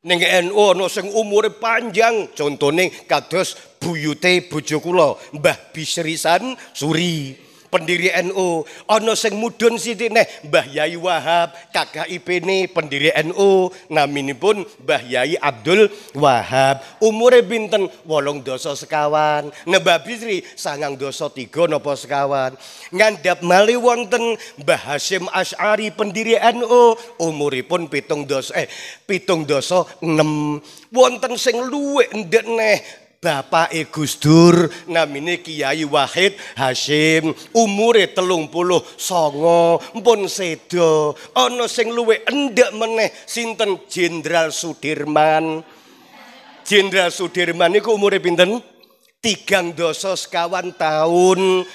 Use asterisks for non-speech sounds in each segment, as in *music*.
Neng NU ana sing umure panjang, contone kados buyute bojo kula, Mbah Bisrisan Suri. pendiri NU, ono sing mudun sithik neh Mbah Yai Wahab, KKIP ini pendiri NU, naminipun Mbah Yai Abdul Wahab. Umure binten wolong doso sekawan. Mbah Bisri sangang doso tiga napa sekawan. Ngandap malih wonten Mbah pendiri NU, umuripun pitung doso eh pitung doso enam Wonten sing luwe ndek Bapak e Gusdur namine Kiai Wahid Hashim, umure telung puluh songo mpun sedo ana sing luwih endek meneh sinten Jenderal Sudirman Jenderal Sudirman iku umure pinten tigang dosa sekawan tahun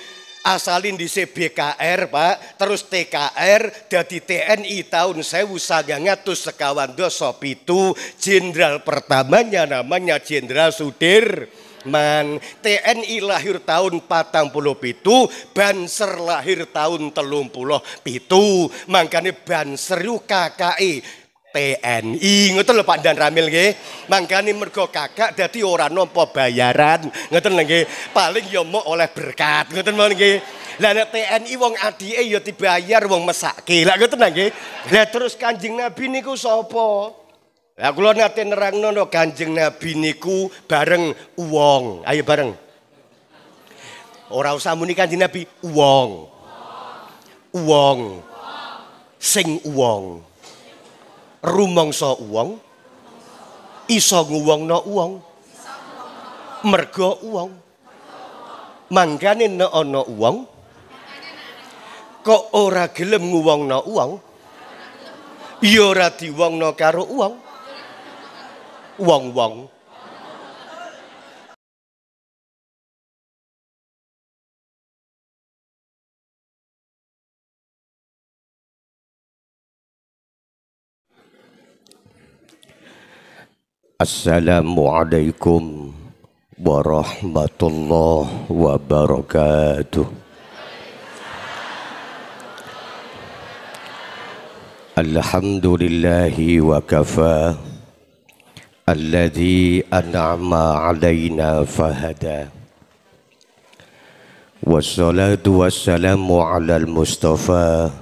asalin di CBKR Pak, terus TKR, dari TNI tahun saya usagangnya tuh sekawan dosa itu jenderal pertamanya namanya Jenderal Sudir. Man, TNI lahir tahun patang puluh pitu, Banser lahir tahun telung puluh pitu. Makanya Banser yuk KKI, TNI ngoten lho Pak Dan Ramil nggih. Mangkane mergo kakak dadi ora nampa bayaran ngoten lho nggih. Paling ya mok oleh berkat ngoten mawon nggih. Lah nek TNI wong adike ya dibayar wong mesake. Lah ngoten nggih. Lah terus Kanjeng Nabi niku sapa? Lah kula nate nerangno no Kanjeng Nabi niku bareng wong. Ayo bareng. Ora usah muni Kanjeng Nabi wong. Wong. Sing wong rumangsa uang iso nguwongno uang merga uang mangkane nek ana uang, kok ora gelem nguwongno uang, ya ora diwongno karo uang, wong-wong Assalamualaikum warahmatullahi wabarakatuh Alhamdulillahi wa kafa Alladhi an'ama alayna fahada Wassalatu wassalamu ala al-mustafa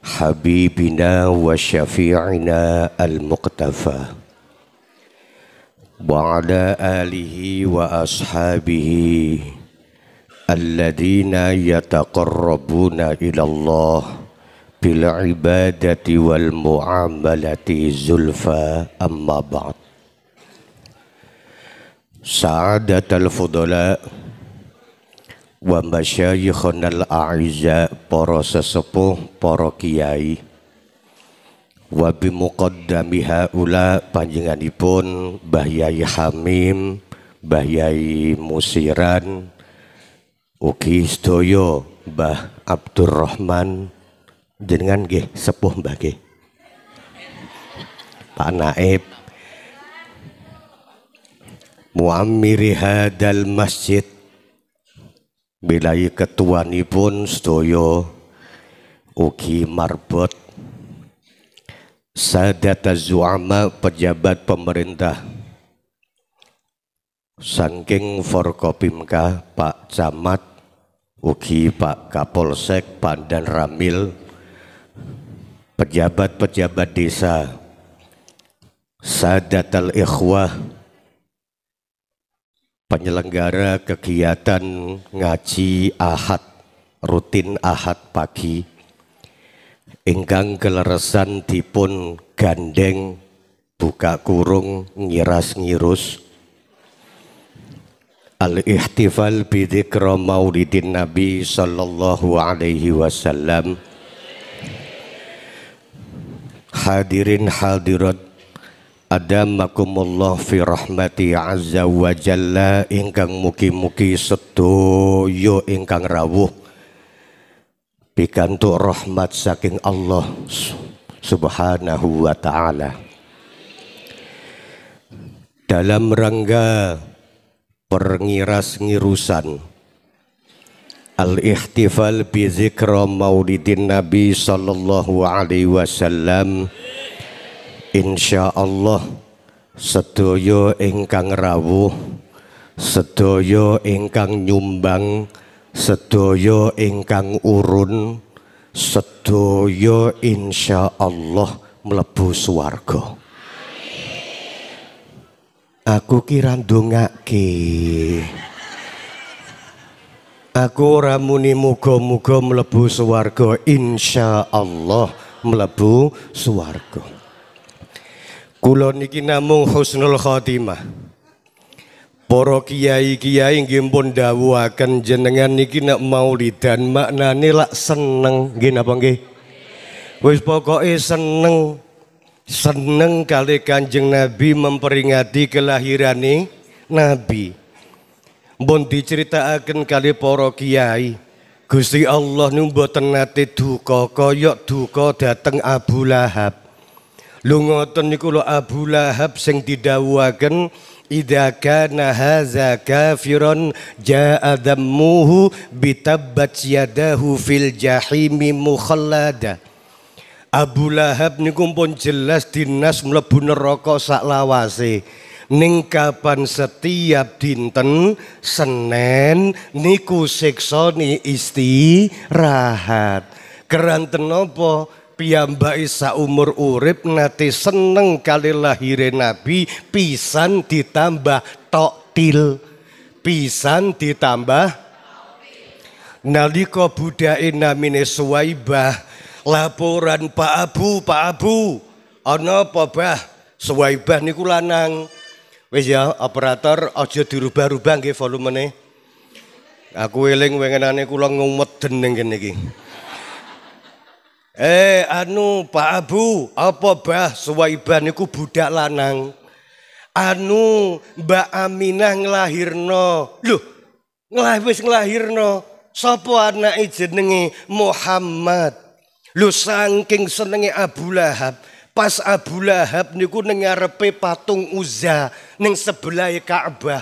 Habibina wa syafi'ina al-muqtafa وعلى آله وأصحابه الذين يتقربون إلى الله بالعبادة والمعاملة زلفى أما بعد سعادة الفضلاء ومشايخنا الأعزاء para sesepuh, para kiai Wabi muqaddami haula panjenganipun Mbah Yai Hamim, Mbah Yai Musiran, ugi sedaya Mbah Abdurrahman jenengan nggih sepuh Mbah nggih. Pak Naib Muammiri hadal masjid Bilai ketuanipun sedaya ugi marbot sadata zu'ama pejabat pemerintah Sangking Forkopimka Pak Camat Ugi Pak Kapolsek Pandan Ramil pejabat-pejabat desa Sadatal Ikhwah penyelenggara kegiatan ngaji ahad rutin ahad pagi ingkang keleresan dipun gandeng buka kurung ngiras ngirus al-ihtifal bidikra maulidin nabi sallallahu alaihi wasallam hadirin hadirat adamakumullah fi rahmati azza wa jalla ingkang muki muki sedoyo ingkang rawuh pikantuk rahmat saking Allah subhanahu wa ta'ala dalam rangka perngiras ngirusan al-ihtifal bi zikra maulidin nabi sallallahu alaihi wasallam insyaallah sedaya ingkang rawuh sedaya ingkang nyumbang Sedoyo ingkang urun insya Allah melebu swarga aku ki randongake aku ramuni muni muga melebu mlebu insya Allah melebu swarga Kulonikinamu namung husnul khotimah Poro kiai-kiai nggih pun dawuhaken jenengan niki nek maulidan maknane lak seneng nggih napa nggih? Wis pokoke seneng. Seneng kali Kanjeng Nabi memperingati kelahirane Nabi. Mbon diceritakaken kali poro kiai. Gusti Allah nu mboten nate duka kaya duka dateng Abu Lahab. Lho ngoten niku lho Abu Lahab sing didhawuhaken Idza kana hadza kafirun jaa dammuhu bitabbat yadahu fil jahimi mukhallada. Abu Lahab niku pun jelas dinas mlebu neraka sak lawase. Ning kapan setiap dinten Senin niku siksani istirahat. Keranten apa? piyambai umur urip nanti seneng kali lahir Nabi pisan ditambah toktil. Pisan ditambah nalika budake namine Suwaibah laporan Pak Abu, Pak Abu. Ana apa, Bah? Suwaibah niku lanang. Wis ya, operator aja dirubah-rubah nggih volumene. Aku eling wengenane kula ngumet dening kene iki. Eh anu Pak Abu, apa bah Suwaiban iku budak lanang. Anu Mbak Aminah ngelahirno, Loh, ngelahir, ngelahirno. Sopo Sapa anake jenenge Muhammad. Lu saking senenge Abu Lahab, pas Abu Lahab niku ning patung Uza neng sebelah Ka'bah.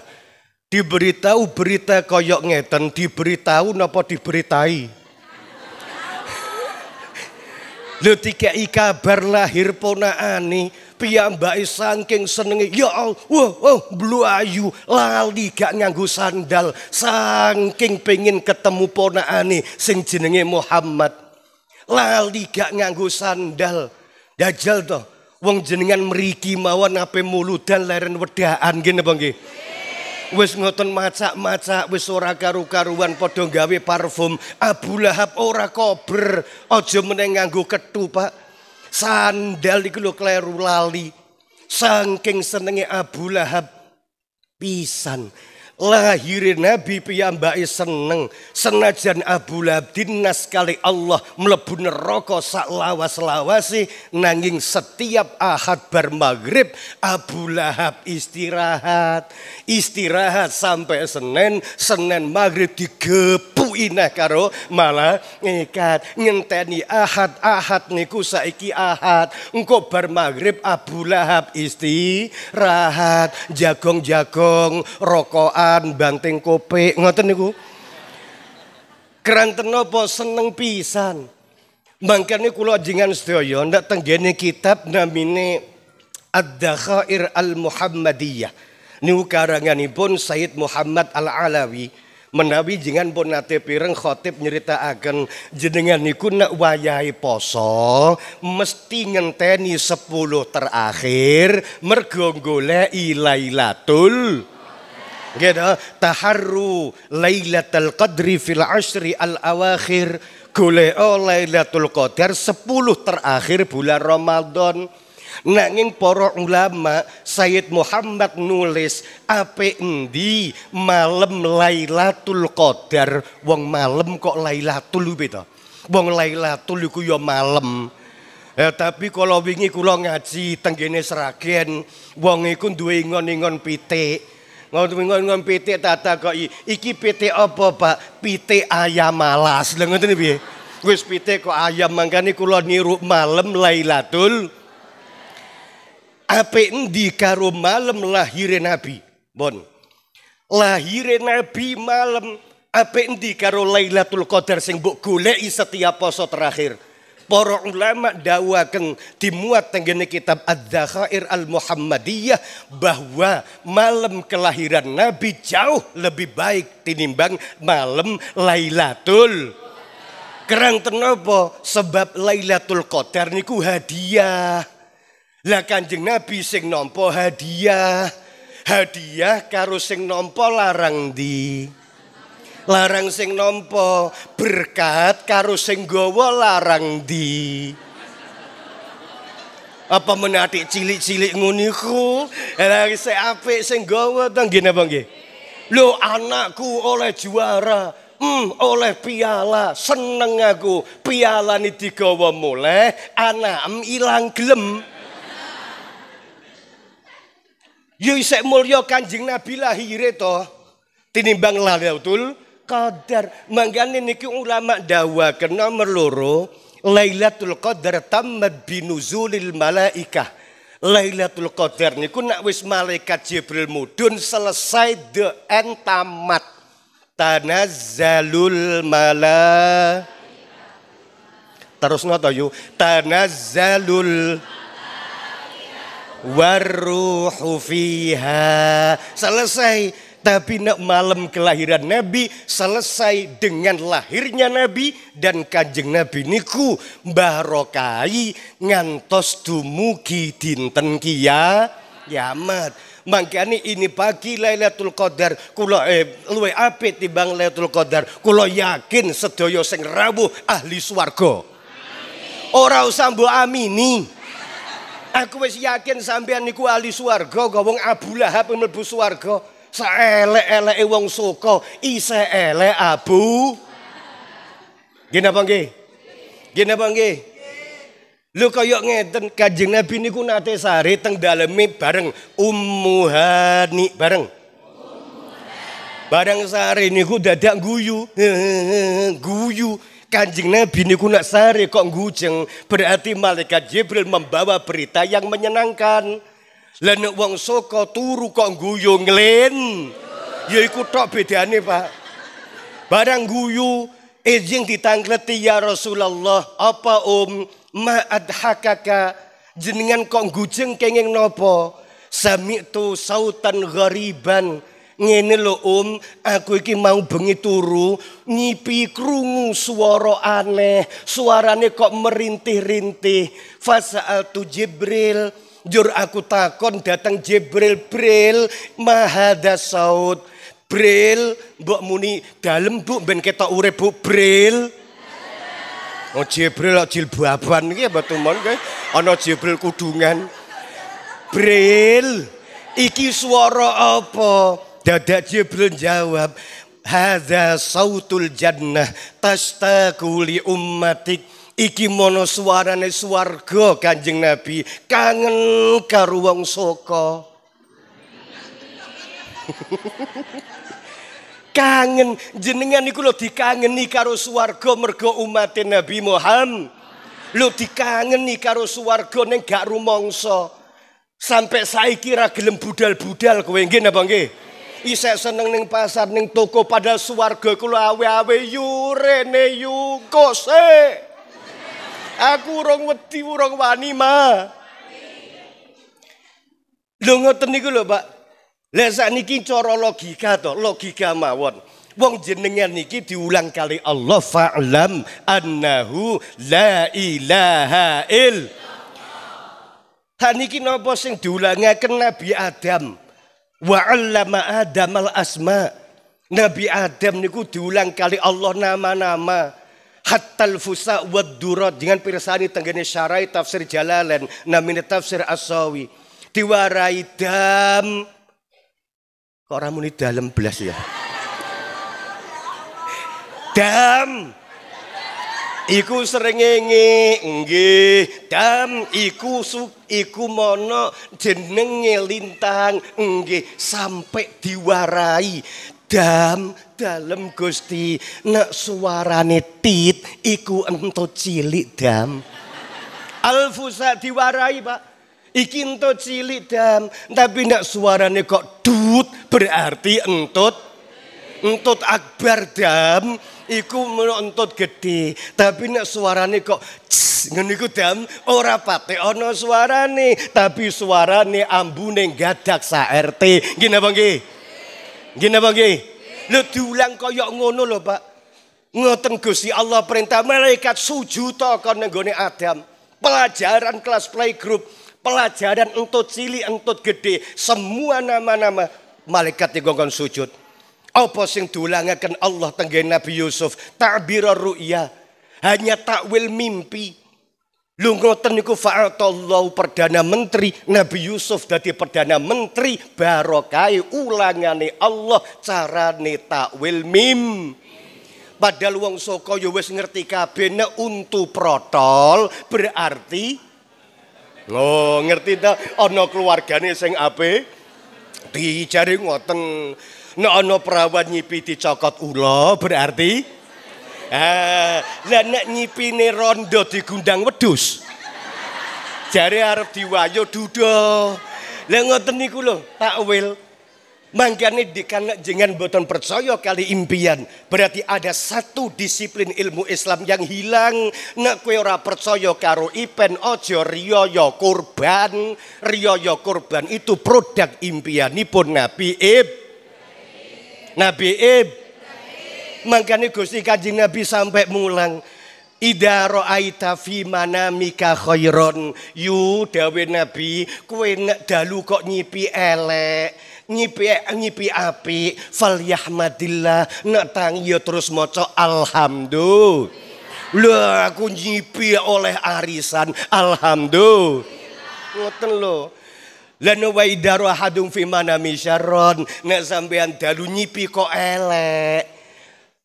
Diberitahu berita koyok ngeten, diberitahu napa diberitai. Lho berlahir kabar lahir ponakane, piyambake saking senenge ya Allah, oh, wow, ayu, lali gak nganggo sandal, saking pengin ketemu ponakane sing jenenge Muhammad. Lali gak nganggo sandal. Dajal toh, wong jenengan meriki mawon ape dan leren wedaan gini apa nggih? wis ngoten macak-macak wis ora karu-karuan padha gawe parfum Abu Lahab ora kober aja meneng nganggo kethu Pak sandal iku lho kleru lali saking senenge Abu Lahab pisan lahir Nabi piyambai seneng senajan Abu Lahab dinas kali Allah mlebu neraka lawas lawasi nanging setiap ahad bar maghrib Abu Lahab istirahat istirahat sampai Senin Senin maghrib digep Ineh karo malah ngikat ngenteni ahad ahad niku saiki ahad engko bar maghrib Abu Lahab rahat jagong-jagong rokoan banting kopi ngoten niku keran tenopo seneng pisan mangkane kula jengan sedaya ndak tenggene kitab namine Ad-Dakhair Al-Muhammadiyah niku karanganipun Said Muhammad Al-Alawi menawi jenengan pun nate pireng khotib agen jenengan niku nak wayahi poso mesti ngenteni sepuluh terakhir mergonggole ilailatul gitu taharru lailatul qadri fil asri al awakhir gule golek lailatul qadar sepuluh terakhir bulan Ramadan Nanging para ulama Sayyid Muhammad nulis ape endi malam Lailatul Qadar wong malam kok Lailatul beda. Wong Lailatul iku ya malam. Ya, tapi kalau wingi kula ngaji tenggene Seragen, wong iku duwe ingon-ingon pitik. Ngon-ngon pitik tata kok iki pitik apa, Pak? Pitik ayam malas. Lha ngoten piye? Wis pitik kok ayam mangkane kula niru malam Lailatul apa endi karo malam lahire Nabi? Bon. Lahire Nabi malam apa endi karo Lailatul Qadar sing mbok goleki setiap poso terakhir? Para ulama dawakan dimuat tenggene kitab Ad-Dakhair Al-Muhammadiyah bahwa malam kelahiran Nabi jauh lebih baik tinimbang malam Lailatul Kerang tenopo sebab Lailatul Qadar niku hadiah. Lah Kanjeng Nabi sing nampa hadiah. Hadiah karo sing nampa larang di. Larang sing nampa berkat karo sing gawa larang di. Apa menatik cilik-cilik nguniku? Lah sing apik sing gawa teng nggih napa nggih? Lho anakku oleh juara. Hmm, oleh piala seneng aku piala ini digawa mulai anak ilang gelem Yo isek mulya Kanjeng Nabi lahire to tinimbang Lailatul Qadar. Mangkane niki ulama dawa kena merloro Lailatul Qadar tamat binuzulil malaika Lailatul Qadar niku nak wis malaikat Jibril mudun selesai the end tamat. Tanazzalul mala Terus ngono yuk yu, tanazzalul waruhu fiha. Selesai. Tapi nak malam kelahiran Nabi selesai dengan lahirnya Nabi dan kanjeng Nabi niku barokai ngantos dumugi dinten kia kiamat. Makanya ini pagi Lailatul Qadar kula eh, luwe apik timbang Lailatul Qadar. Kula yakin sedaya sing rawuh ahli swarga. Ora usah mbok amini. Aku wis yakin sampean niku ahli swarga, gak wong Abu Lahab mlebu swarga. Saelek-eleke wong soko isih elek Abu. gina napa nggih? Nggih napa nggih? Lu kaya ngeten Kanjeng Nabi niku nate sare teng daleme bareng Ummu bareng. Bareng sare niku dadak guyu. *laughs* guyu. Kanjeng Nabi niku nak sare kok ngujeng. Berarti malaikat Jibril membawa berita yang menyenangkan. Lah wong Soko turu kok guyu nglen. Ya iku tok bedane, Pak. Barang guyu izin ditangleti ya Rasulullah, apa Om? Ma adhakaka jenengan kok ngujeng kenging nopo? Sami tu sautan gariban ngene lho Om, aku iki mau bengi turu, ngipi krungu swara aneh, suarane kok merintih-rintih. Fasa'al tu Jibril, jur aku takon datang Jibril Bril mahada saud. Bril, mbok muni dalem Bu ben ketok urip Bu Bril. Oh Jibril kok jilbaban iki apa tumon kowe? Ana Jibril kudungan. Bril, iki swara apa? Dada Jibril jawab, Hada sautul jannah tastaku li ummatik. Iki mono suarane suargo Kanjeng Nabi. Kangen karuang soko, *laughs* Kangen jenengan niku lho dikangeni karo swarga mergo umatin Nabi Muhammad. Lho dikangeni karo swarga ning gak rumangsa. Sampai saiki kira gelem budal-budal kowe nggih napa nggih? Isek seneng ning pasar ning toko padahal swarga kula awe-awe yurene yukos. Aku urung wedi urung wani, Ma. Lho ngoten niku lho, Pak. Lah sakniki cara logika to, logika mawon. Wong jenengan niki diulang kali Allah fa'lam annahu la ilaha il. Ha niki napa sing diulangaken Nabi Adam? wa'allama Adam al-asma. Nabi Adam niku diulang kali Allah nama-nama. Hatal fusa wad durat dengan pirsani tenggene syarai tafsir jalalan. namine tafsir asawi diwarai dam kok ramuni dalam belas ya dam iku srengenge nggih dan iku su, iku mono jenenge lintang nggih sampai diwarai dam Dalam Gusti nak suarane tit iku entut cilik dam alfusa diwarai Pak iki entut cilik dam tapi nak suarane kok dut berarti entut entut akbar dam iku entut gede tapi nek suarane kok ngene iku dam ora pate ana suarane tapi suarane ambune gadak sa RT nggih napa nggih nggih napa nggih lho diulang kaya ngono lho Pak ngoten Gusti Allah perintah malaikat sujud kon nggone Adam pelajaran kelas playgroup pelajaran entut cili, entut gede semua nama-nama malaikat digonggong sujud apa sing dulangaken Allah tenggen Nabi Yusuf? Ta'bira ru'ya. Hanya takwil mimpi. Lu ngoten niku fa'atallahu perdana menteri Nabi Yusuf dadi perdana menteri barokai ulangane Allah carane takwil mim. Padahal wong soko ya wis ngerti kabeh nek untu protol berarti lo ngerti ta ana keluargane sing apik? Dijari ngoten Nek ana perawan nyipiti cokot ulo berarti eh, lah nek nyipine rondo digundang wedhus. Jare arep diwayo dudo. Lah ngoten niku lho, takwil. Mangkane dikanak jangan boten percaya kali impian. Berarti ada satu disiplin ilmu Islam yang hilang. Nek kowe ora percaya karo Ipen ojo riyoyo kurban. Riyoyo kurban itu produk impian impianipun Nabi Ibrahim. Nabi Ib. Makanya Gusti Kanjeng Nabi sampai mulang Ida ro'aita fi manamika khairon yu dawe nabi kue nek dalu kok nyipi elek nyipi nyipi api fal yahmadillah nek tang yo ya terus maca alhamdulillah lho aku nyipi oleh arisan alhamdulillah ngoten lho Lanu wa idaru ahadum fi manami syarron. Nek sampean dalu nyipi kok elek.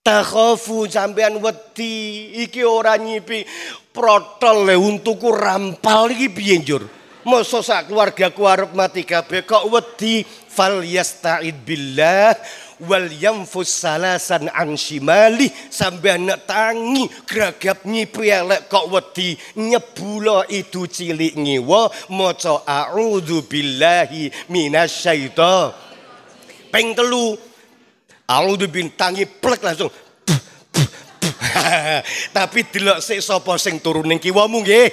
Takhofu sampean wedi. Iki ora nyipi. Protol le untuku rampal iki piye njur. Masa sak keluarga arep mati kabeh kok wedi fal yastaid billah wal yamfus salasan an shimali nak tangi gragap nyipelek kok wedi nyebula itu cilik ngiwa moco a'udhu billahi minasyaiton pengkelu a'udhu bin tangi plek langsung *laughs* tapi dilok sik sapa sing turun ning kiwamu nggih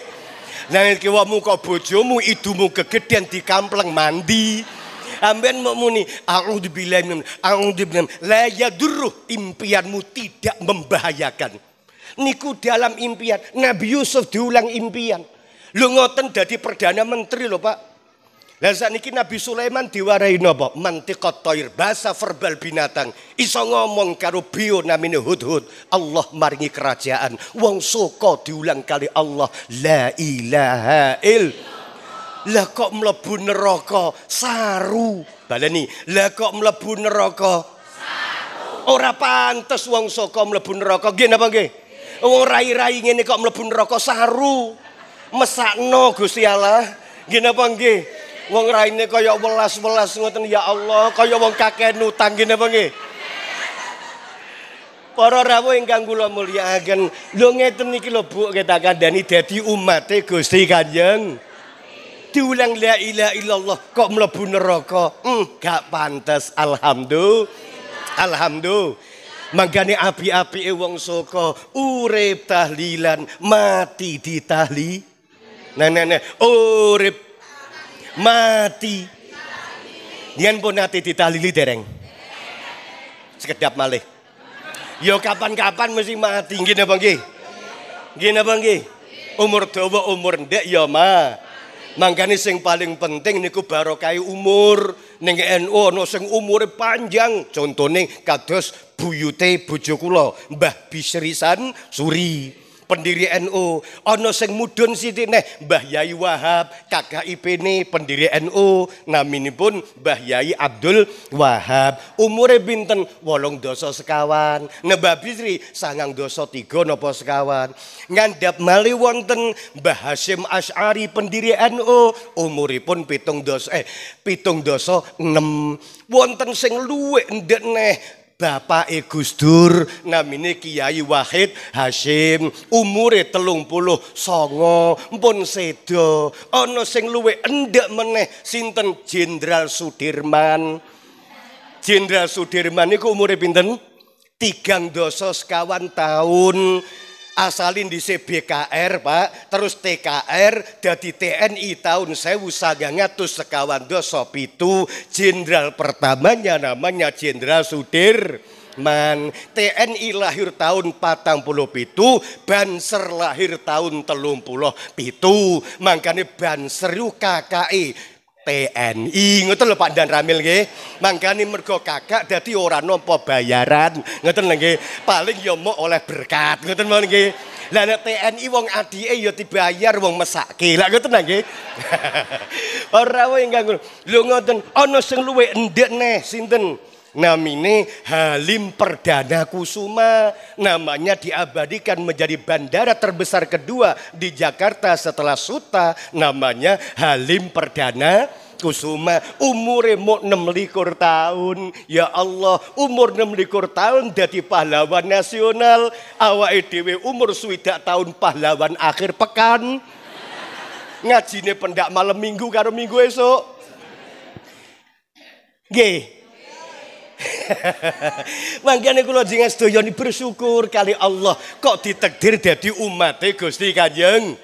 nang kiwamu kok bojomu idumu di dikampleng mandi Amben mau muni a'udzubillahi min a'udzubillahi Laya dulu impianmu tidak membahayakan. Niku dalam impian Nabi Yusuf diulang impian. Lu ngoten jadi perdana menteri loh Pak. Lah niki Nabi Sulaiman diwarai nopo mantik toir, bahasa verbal binatang. Iso ngomong karo bio namine hud Allah maringi kerajaan. Wong suko diulang kali Allah. La ilaha illallah. Lah kok mlebu neraka saru. Baleni, lah kok mlebu neraka Ora pantes wong saka mlebu neraka. Nggih napa nggih? Wong rai-rai ngene kok mlebu neraka saru. Mesakno Gusti Allah. Nggih napa nggih? Wong raine kaya welas-welas ngoten ya Allah, kaya wong kakek nutang ngene apa nggih? Para rawuh ingkang kula mulyakaken, lho ngeten niki lho Bu kita kandhani dadi umate Gusti Kanjeng diulang la ilaha illallah kok mlebu neraka. enggak hmm, gak pantas alhamdulillah. Alhamdulillah. Mangkane api ewong wong saka urip tahlilan, mati ditahli. Nah nah nah, urip mati. Yen pun di ditahlili dereng. Sekedap malih. Yo kapan-kapan mesti mati, Gini apa gini? Gini apa Umur dawa umur ndek ya mah. Mangkane sing paling penting niku barokai umur. Ning NU ana sing umure panjang. Contone kados buyute bojo kula, Mbah Bisrisan Suri pendiri NU, ono sing mudun sithik neh Mbah Yai Wahab, KKIP ne pendiri NU, naminipun Mbah Yai Abdul Wahab. Umure binten wolong doso sekawan. Mbah Bisri sangang doso tiga nopo sekawan. ngandap maliwonten, wonten Mbah pendiri NU, umuripun pitung doso, eh pitung doso enam, Wonten sing luwih ndek neh Bapak e Gusdur namine Kiai Wahid Hashim, umure telung puluh songo mpun sedo No sing luwih endek meneh sinten Jenderal Sudirman Jenderal Sudirman niku umure pinten tigang dosa sekawan tahun asalin di CBKR Pak, terus TKR, jadi TNI tahun sewu terus sekawan dosa pitu, jenderal pertamanya namanya Jenderal Sudir. Man, TNI lahir tahun patang puluh pitu, Banser lahir tahun telung puluh pitu. Makanya Banser Yuk KKI, TNI ngoten lho Pak Dan Ramil nggih. Mangkane mergo kakak dadi ora nampa bayaran ngoten lho nggih. Paling ya oleh berkat ngoten mawon nggih. Lah nek TNI wong adike ya dibayar wong mesake. Lah ngoten nggih. *laughs* ora wae ingkang lho ngoten ana sing luwe endek neh sinten? namine Halim Perdana Kusuma. Namanya diabadikan menjadi bandara terbesar kedua di Jakarta setelah Suta. Namanya Halim Perdana Kusuma umur mau likur tahun ya Allah umur enam likur tahun jadi pahlawan nasional awak edw umur swidak tahun pahlawan akhir pekan Ngaji ngajine pendak malam minggu karo minggu esok nggih Mangkane *laughs* kula jenengan sedaya bersyukur kali Allah kok ditakdir umat umate Gusti Kanjeng.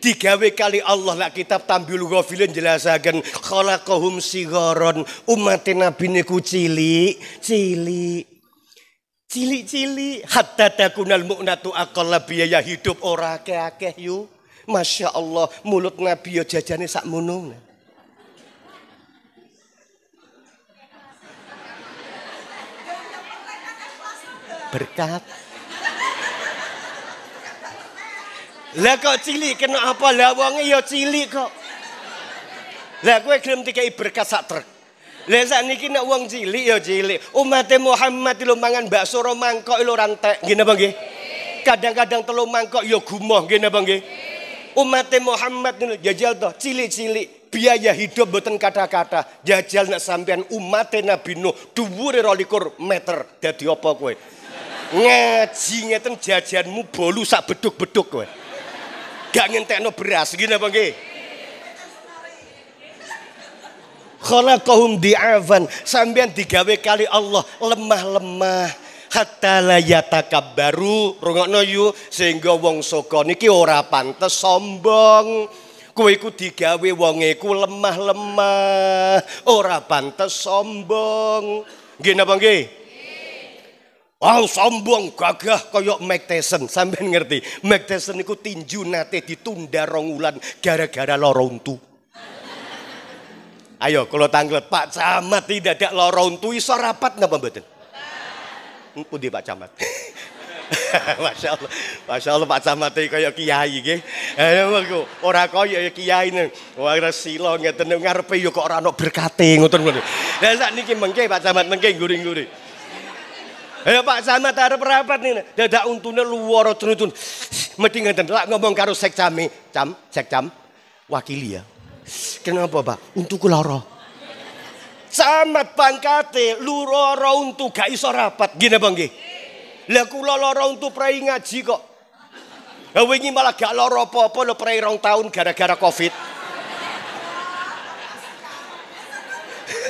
digawe kali Allah lah kitab tambil ghafilin jelasaken khalaqahum sigaron umat nabi niku cili cili cili cilik hatta takunal mu'natu aqalla ya hidup ora akeh-akeh Masya Allah mulut Nabi ya jajane sakmono. berkat. Lah kok cilik kena apa? Lah wonge ya cilik kok. Lah kowe gelem dikai berkat sak trek. Lah niki nek wong cilik ya cilik. Umat Muhammad lu mangan bakso ro mangkok lu rantek. Nggih napa nggih? Kadang-kadang telu mangkok ya gumoh nggih napa nggih? Umat Muhammad jajal to cilik-cilik biaya hidup boten kata-kata jajal nak sampean umat Nabi Nuh dhuwure 12 meter dadi apa kowe? ngaji ngeten jajanmu bolu sak beduk-beduk kowe. Gak ngentekno beras gini apa nggih? Khalaqahum di'afan sampean digawe kali Allah lemah-lemah hatta la yatakabbaru rungokno yu sehingga wong saka niki ora pantes sombong kowe iku digawe wong iku lemah-lemah ora pantes sombong nggih napa nggih Wow sombong gagah koyok Mike Tyson sampean ngerti Mike Tyson itu tinju nate ditunda rong wulan gara-gara lara untu Ayo kalau tanglet Pak Camat tidak ada lara untu iso rapat nggak mboten hmm, Pundi Pak Camat *laughs* Masya Allah, Masya Allah Pak Camat itu kayak kiai Ayo aku, orang kayak kiai nih, orang silo nggak tenang ngarpe yuk ya kok orang berkati ngotot ngotot. Dan saat ini mengke Pak Camat mengke guring-guring. Ayo Pak Samad arep rapat nih. Dadak untune luwara cenutun. Mendingan ngeten lak ngomong karo sekcami, Cam, sekcam. Wakili ya. Kenapa Pak? Untuk luar. Samad pangkate luar untuk gak iso rapat. Gini Bang nggih. Lah kula untuk prei ngaji kok. Wingi malah gak luar apa-apa lho prei rong tahun gara-gara Covid.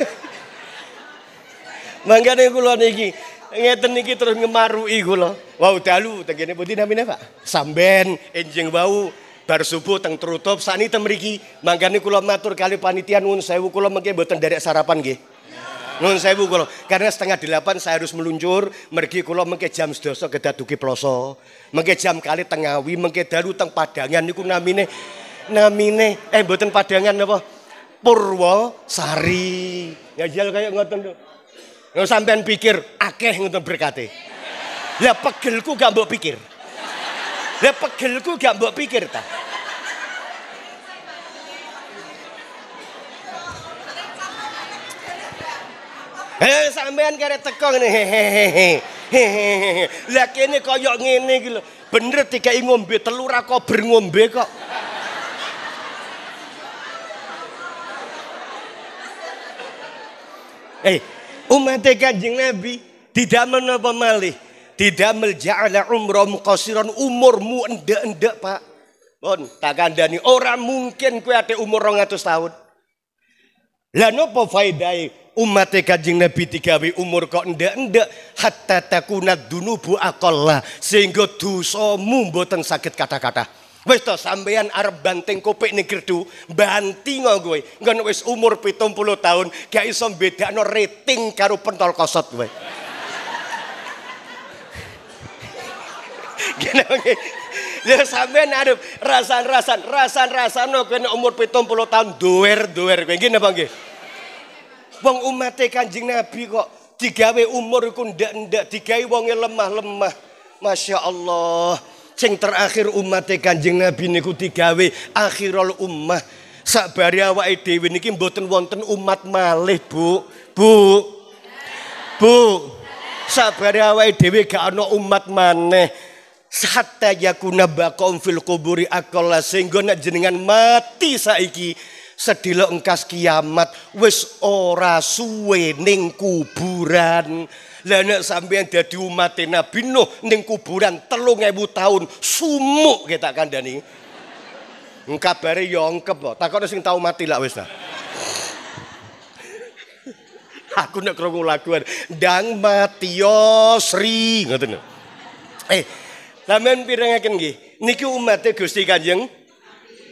*laughs* Mangkane kula niki ngeten niki terus ngemarui kula. Wau dalu tengene pundi namine, Pak? Samben enjing bau bar subuh teng trutop tem mriki. Mangkane kula matur kali panitia nuwun sewu kula mengke mboten derek sarapan nggih. Nuwun sewu kula. Karena setengah delapan saya harus meluncur, mergi kula mengke jam sedasa kedaduki ploso. Mengke jam kali tengawi, mengke dalu teng padangan niku namine namine eh mboten padangan apa? Purwo Sari. Ngajal ya iya kaya ngoten lho. Lo sampean pikir akeh ngoten berkate. Lah ya, pegelku gak mbok pikir. Lah ya, pegelku gak mbok pikir ta. Eh sampean kare teko ngene Lah kene koyo ngene iki lho. Bener dikai ngombe telur ra kober ngombe kok. Eh, umat kanjeng Nabi tidak menapa malih, tidak melja'ala umroh muqasiran umurmu endak-endak Pak. Bon, tak kandani orang mungkin kue ada umur 200 tahun. Lah napa faedahe umat Kanjeng Nabi digawe umur kok endek-endek hatta takunat dunubu aqalla sehingga dosamu mboten sakit kata-kata. Wis to sampean arep banting kopek ning gerdu, banti ngo kowe. Engko wis umur 70 tahun gak iso bedakno rating karo pentol kosot kowe. Gene *laughs* Ya sampean arep rasan-rasan, rasan-rasan kene umur 70 tahun duwer-duwer kowe. Nggih apa nggih? Wong umat Kanjeng Nabi kok digawe umur iku ndak-ndak digawe wonge lemah-lemah. Masya Allah sing terakhir umat Kanjeng Nabi niku digawe akhirul ummah. Sabari awake dhewe niki mboten wonten umat malih, Bu. Bu. Bu. Sabari awake dhewe gak ana umat maneh. Hatta yakuna baqaum fil kuburi akola sehingga nek jenengan mati saiki sedilo engkas kiamat wis ora suwe ning kuburan. Lah nek sampean dadi umat Nabi Nuh ning kuburan 3000 tahun sumuk kita kandhani. Kabare yo ya engkep kok. Takokno sing tau mati lak wis lah Aku nek krungu laguan dang mati yo ya, sri ngoten. Eh, pirang yakin nggih. Niki umatnya Gusti Kanjeng.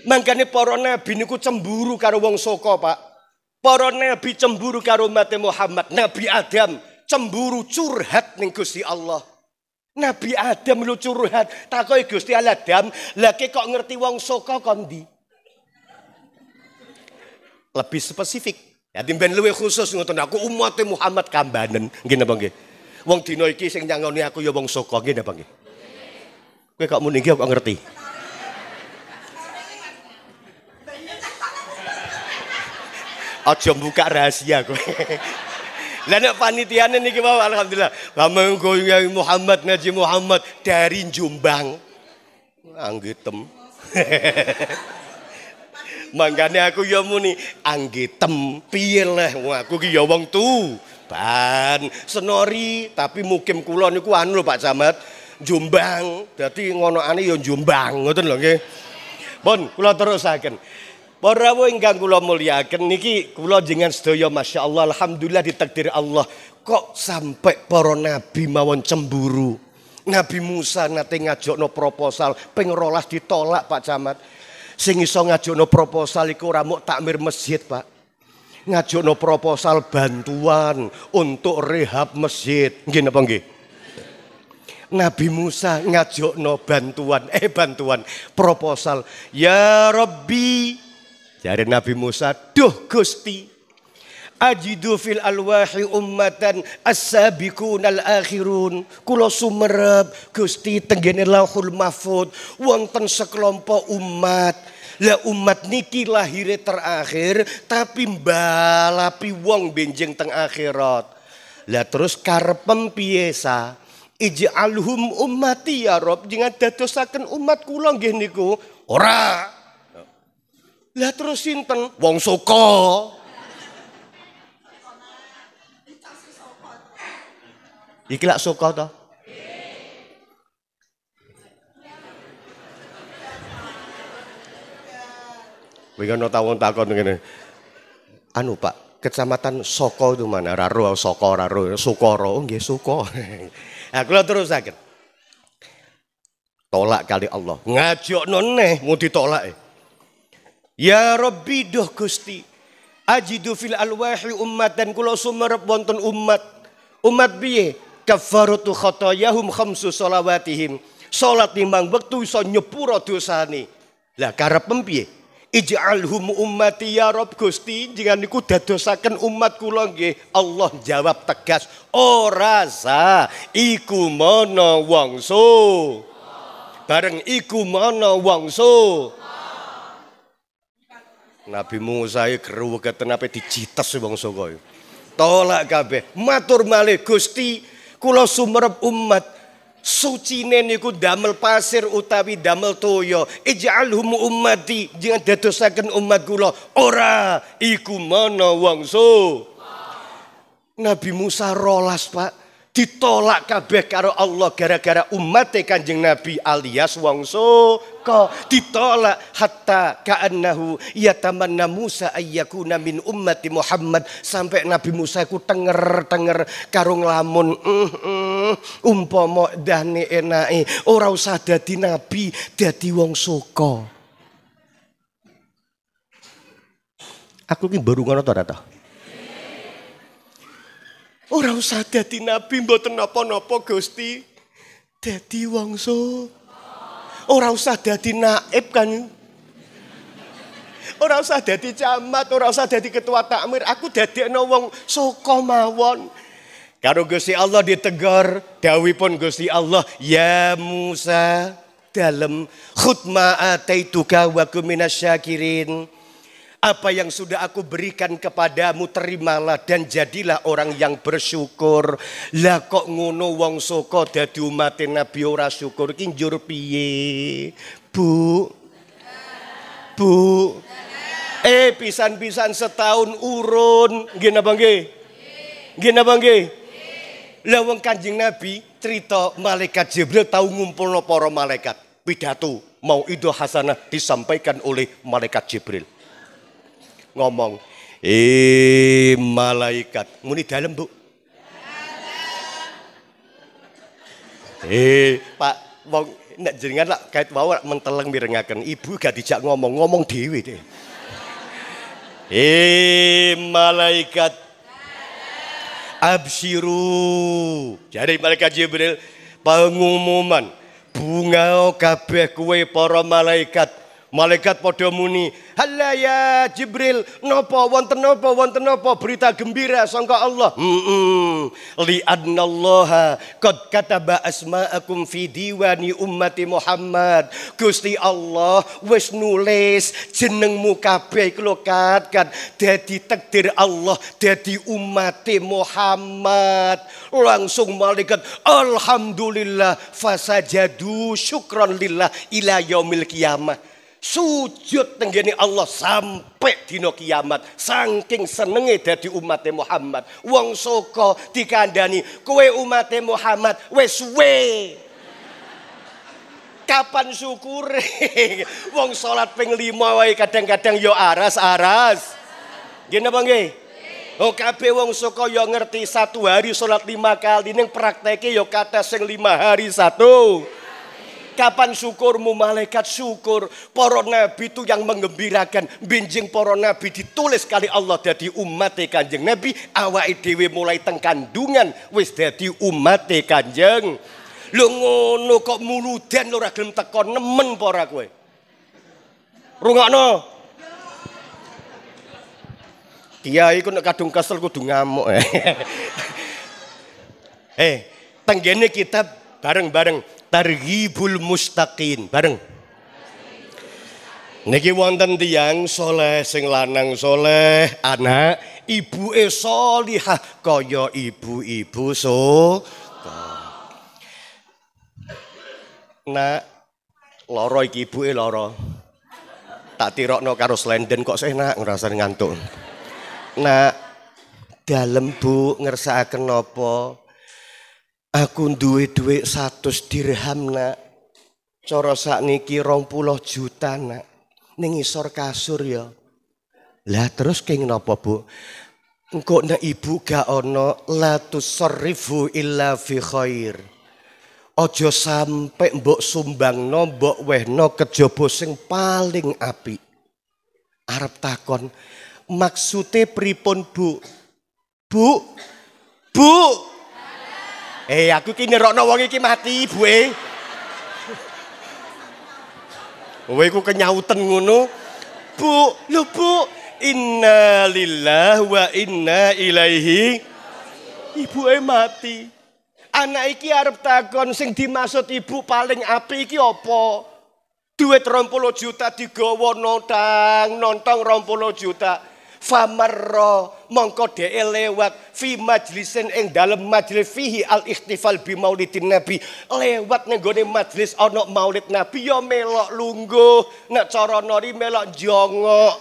Mangkane para nabi niku cemburu karo wong soko, Pak. Para nabi cemburu karo umat Muhammad. Nabi Adam cemburu curhat ning Gusti Allah. Nabi Adam lu curhat, takoi Gusti Allah Adam, laki kok ngerti wong soko kondi. Lebih spesifik. Ya timben luwe khusus ngoten aku umat Muhammad kambanen, nggih napa nggih? Wong dina iki sing nyangoni aku ya wong soko, nggih napa nggih? Kowe kok muni kok ngerti? Aja buka rahasia kowe. *laughs* Lah panitiannya nih mau alhamdulillah. Lama yang Muhammad ngaji Muhammad dari Jombang. anggitem. *laughs* Makanya aku ya muni anggetem piye lah aku ki ya wong tu. Ban senori tapi mukim kula niku anu lho Pak Camat. Jombang. Dadi ngono ane ya Jombang ngoten lho nggih. Pun kula terusaken. Para wa ingkang kula mulyakaken niki kula jenengan sedaya masyaallah alhamdulillah ditakdir Allah kok sampai para nabi mawon cemburu. Nabi Musa nate ngajakno proposal ping ditolak Pak Camat. Sing iso ngajakno proposal iku ora mok takmir masjid, Pak. Ngajakno proposal bantuan untuk rehab masjid. Nggih napa nggih? Nabi Musa ngajakno bantuan, eh bantuan proposal. Ya Rabbi, dari Nabi Musa, duh gusti. Ajidu fil alwahi ummatan as-sabiqun al-akhirun. Kula sumerep Gusti tenggene mafud, Mahfud wonten sekelompok umat. Lah umat niki lahire terakhir tapi mbalapi wong benjing teng akhirat. Lah terus karepem piye sa? Ij'alhum ummati ya Rob, jangan dadosaken umat kula nggih niku. Ora, lah terus sinten? Wong Soko. Iki lak Soko to? Wingi ana tawon takon ngene. Anu Pak, kecamatan Soko itu mana? Raro Soko Raro Sukoro. Oh nggih Suko. Nah, terus *laughs* terusaken. Tolak kali Allah. Ngajokno neh mau ditolak. Eh. Ya Rabbi doh Gusti. Ajidu fil alwahi umat dan kula sumerep wonten umat. Umat biye Kafaratu khotoyahum khamsu solawatihim. Salat limang wektu iso nyepura dosane. Lah karep piye? Ij'alhum ummati ya Rabb Gusti jangan niku dadosaken umat kula Allah jawab tegas, ora sa iku mana wangso, bareng iku mana wangso Nabi Musa geruwegeten ape dicites bangsa kowe. Tolak kabeh. Matur malih Gusti, kula sumerep umat sucine niku damel pasir utawi damel toya. Ij'alhum ummati, jangan dadosaken umat kula. Ora iku mana wangso. Nabi Musa rolas, Pak ditolak kabeh karo Allah gara-gara umat Kanjeng Nabi alias wong soko ditolak hatta ka'annahu tamanna Musa ayyakuna min ummati Muhammad sampai Nabi Musa ku tenger-tenger karo nglamun mm, mm, umpama dane enake ora usah dadi nabi dadi wong soko Aku ki baru ngono ta Ora usah dadi nabi mboten napa-napa Gusti. Dadi wongso. Orang Ora usah dadi naib kan. Ora usah dadi camat, ora usah dadi ketua takmir. Aku dadekno wong saka mawon. Karo Gusti Allah ditegur, dawipun Gusti Allah, ya Musa dalam khutma ataituka wa kuminasyakirin. syakirin. Apa yang sudah aku berikan kepadamu terimalah dan jadilah orang yang bersyukur. Lah kok ngono wong soko dadi umat Nabi ora syukur ki njur piye? Bu. Bu. Eh pisan-pisan setahun urun, nggih napa nggih? Nggih napa nggih? Lah wong Kanjeng Nabi cerita malaikat Jibril tahu ngumpulno para malaikat pidato mau idul hasanah disampaikan oleh malaikat Jibril ngomong, "Eh malaikat, muni dalem, Bu." Eh, Pak, wong nek jenengan lak kait wau lak menteleng mirengaken. Ibu gak dijak ngomong, ngomong dhewe deh. Eh, malaikat absiru. Jadi malaikat Jibril pengumuman bunga kabeh kue para malaikat Malaikat podo muni, "Hala ya Jibril, nopo wonten nopo wonten nopo berita gembira sangka Allah." Mm -mm. Li annallaha qad kataba asma'akum fi diwani ummati Muhammad. Gusti Allah wis nulis jenengmu kabeh iku kat kan dadi takdir Allah dadi ummati Muhammad. Langsung malaikat, "Alhamdulillah fasajadu syukron lillah ila yaumil sujud tenggini Allah sampai dino kiamat saking senenge dadi umat Muhammad wong soko dikandani kue umat Muhammad weswe. kapan syukure *laughs* wong sholat ping lima wae kadang-kadang yo ya aras-aras nggih bang nggih Oh kabeh wong soko yo ya ngerti satu hari sholat lima kali ning prakteke yo ya kata sing lima hari satu. Kapan syukurmu malaikat syukur. Para nabi itu yang mengembirakan Binjing para nabi ditulis kali Allah jadi umat kanjeng nabi. Awai dewi mulai teng kandungan. Wis jadi umat kanjeng. Lo ngono kok muludan lo ragam teko nemen para kue. Rungakno. Kiai itu nek kadung kesel kudu ngamuk. *laughs* eh, tenggene kita bareng-bareng Targhibul Mustaqin. Bareng. Niki wonten tiyang soleh sing lanang soleh anak ibu ibuke solihah kaya ibu-ibu so. Nak loro iki ibuke loro. Tak tirokno karo slenden kok senak ngrasani ngantuk. Nak dalem Bu ngersakaken napa? Aku duwe duit 100 dirham nak. Cara sakniki 20 juta nak. Ning isor kasur ya. Lah terus kenging napa, Bu? Engkau na ibu gak ono la tusarrifu illa fi khair. Ojo sampe mbok sumbang no, mbok wehno kejaba sing paling api. Arab takon, maksudnya pripun bu? Bu, bu, Eh, aku ki nerokno wong iki mati ibuke. eh, ku kenyauten ngono. Bu, lho Bu, inna lillah wa inna ilaihi eh mati. Anak iki arep takon sing dimaksud ibu paling api iki apa? Duit rompolo juta digawa nontang nontong rompolo juta. Famarro mongko dhek lewat fi majlisin ing dalem majlis fihi al ikhtifal bi maulidin nabi lewat ning gone majlis ana maulid nabi ya melok lungguh nek cara nori melok jongok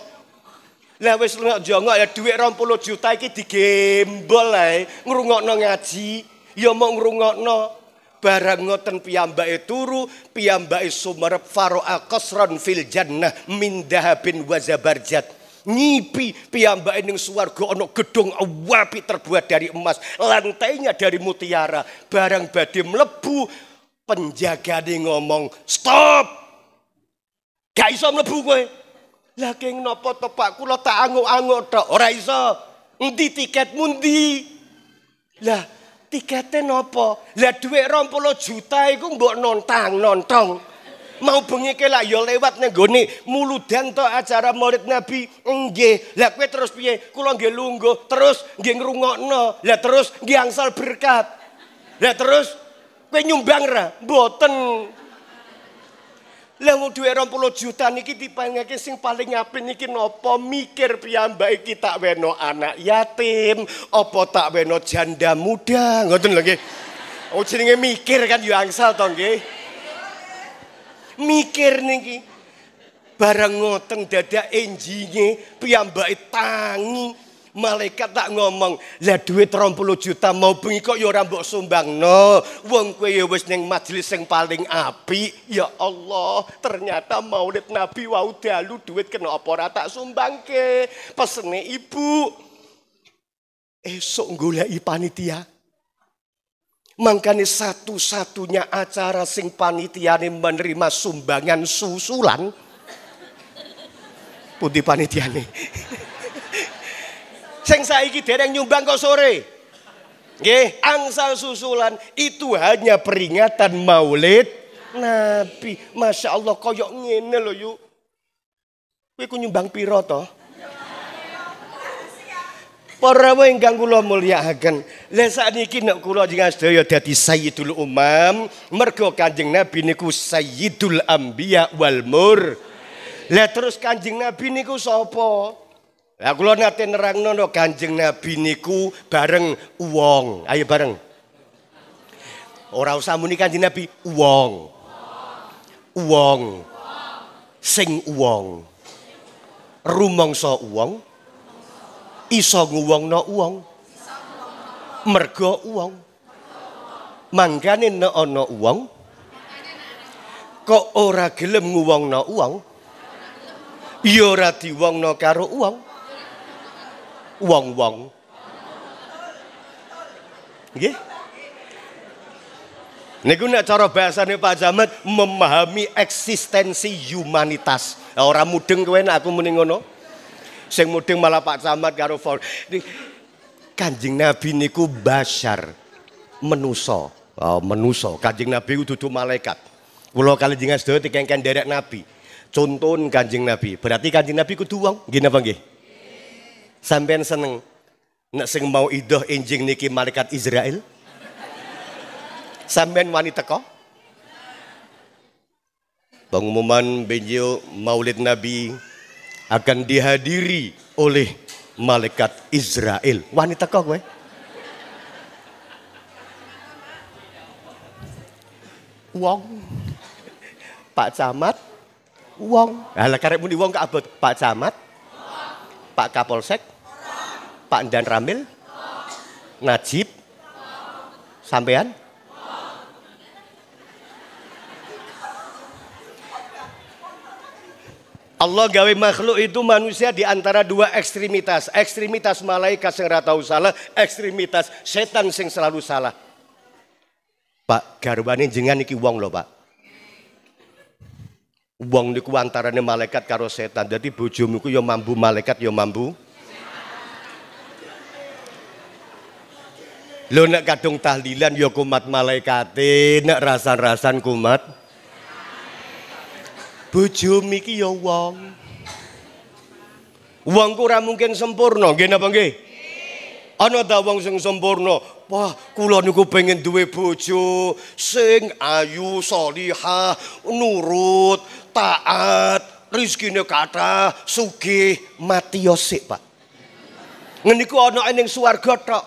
Lah wis ngrungok jongok ya dhuwit 20 juta iki digembol ae ngrungokno ngaji, ya mau ngrungokno barang ngoten piyambake turu, piyambake sumerep faro'a qasran fil jannah min dahabin wa zabarjat nyipi piyambake ning swarga ana gedung awapi terbuat dari emas, lantainya dari mutiara. Barang badhe mlebu, penjagane ngomong, "Stop!" Gak iso mlebu kowe. Lah keng napa to Pak? Kula tak anguk-anguk tok, ora iso. Endi tiketmu Lah tiketnya nopo, Lah dhuwit rompolo juta gue mbok nontang, nontong. Mau bengi ke lah yo ya lewat mulu muludan to acara Maulid Nabi. enggih lah kue terus piye? kulo nggih lunggo terus ngerungok no lah terus nggih angsal berkat. Lah terus kue nyumbang ra? boten Lah dua ratus puluh juta niki dipangake sing paling apik niki nopo mikir piyambake baik kita weno anak yatim, opo tak weno janda muda, ngoten lagi Oh jenenge mikir kan yo ya angsal to nggih mikir niki barang ngoteng dada Enjinya piyambak tangi malaikat tak ngomong lah duit 30 juta mau bengi kok ya ora sumbang no wong kue ya wis neng majelis yang paling api ya Allah ternyata maulid nabi wau dalu duit kena apa ora sumbang ke pesene ibu esok goleki panitia Makanya satu-satunya acara sing panitiane menerima sumbangan susulan. Putih panitiane. *laughs* sing saiki dereng nyumbang kok sore. Nggih, angsal susulan itu hanya peringatan Maulid Nabi. Masya Allah koyok ngene lho yuk. Kowe ku nyumbang piro toh? Para wa ingkang kula mulyakaken. lha sakniki nek kula jenengan sedaya dadi sayyidul umam, mergo Kanjeng Nabi niku sayyidul anbiya wal mur. Lah terus Kanjeng Nabi niku sapa? Lah kula nate nerangno no Kanjeng Nabi niku bareng wong. Ayo bareng. Ora usah muni Kanjeng Nabi wong. Wong. Sing wong. Rumangsa wong iso no uang, mergo uang, mangkane nek ono uang, kok ora gelem no uang, ya ora no karo uang, uang uang, nggih Niku nek cara bahasane Pak Jamet memahami eksistensi humanitas. Ora mudeng kowe nek aku muni ngono. Sing mudeng malah Pak Camat karo for. Kanjeng Nabi niku basyar menuso. Oh, menuso. Kanjeng Nabi itu dudu malaikat. Kula kali jenengan sedaya dikengken derek Nabi. Contun Kanjeng Nabi. Berarti Kanjeng Nabi kudu wong. gini apa nggih? Sampeyan seneng nek sing mau idoh enjing niki malaikat Israel? Sampeyan wanita kok? pengumuman benjo maulid nabi akan dihadiri oleh malaikat Israel. Wanita kok gue? Wong. Pak Camat. Wong. Alah karep muni wong abot. Pak Camat. Pak Kapolsek. Pak Danramil. Najib. Sampean. Allah gawe makhluk itu manusia di antara dua ekstremitas. Ekstremitas malaikat sing ora salah, ekstremitas setan sing selalu salah. Pak, garwane jengan iki wong lho, Pak. Wong niku antarane malaikat karo setan. Jadi bojomu ku ya mambu malaikat ya mambu. Lo nek kadung tahlilan ya kumat malaikate, nek rasan-rasan kumat Bojomu iki ya wong. Wong ora mungkin sempurna, nggih napa nggih? Ana ta wong sing sempurna, Wah, kula niku pengen duwe bojo sing ayu, salihah, nurut, taat, rezekine kata, sugih, mati yo ya sik, Pak. Ngeniku ana ning swarga tok.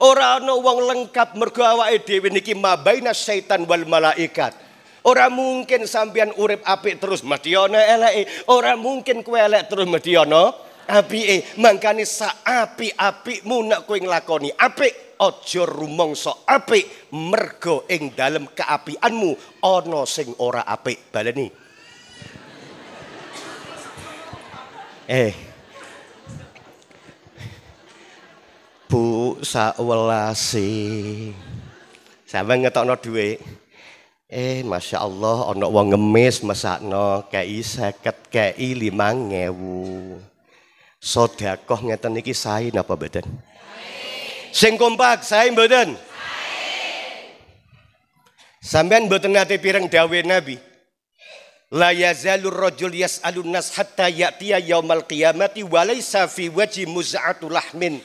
Ora ana wong lengkap mergo awake dhewe niki mabaina setan wal malaikat. Ora mungkin sampean urip apik terus mediono eleke. Ora mungkin kowe elek terus mediono apike. Mangkane sak apik-apikmu nek kowe nglakoni apik, aja rumangsa apik mergo ing dalem keapianmu ana sing ora apik. Baleni. Eh. Bu sakwelase. Sampe ngetokno dhuwit. Eh, Masya Allah, ono wong ngemis mesakno kei seket kei limang ngewu. Sodakoh ngeten iki sain apa beden? Sing kompak sain beden? Sampean mboten nate pirang dawe Nabi. La yazalur rajul yas'alun nas hatta ya'tiya yaumal qiyamati wa laysa fi waji muz'atu lahmin.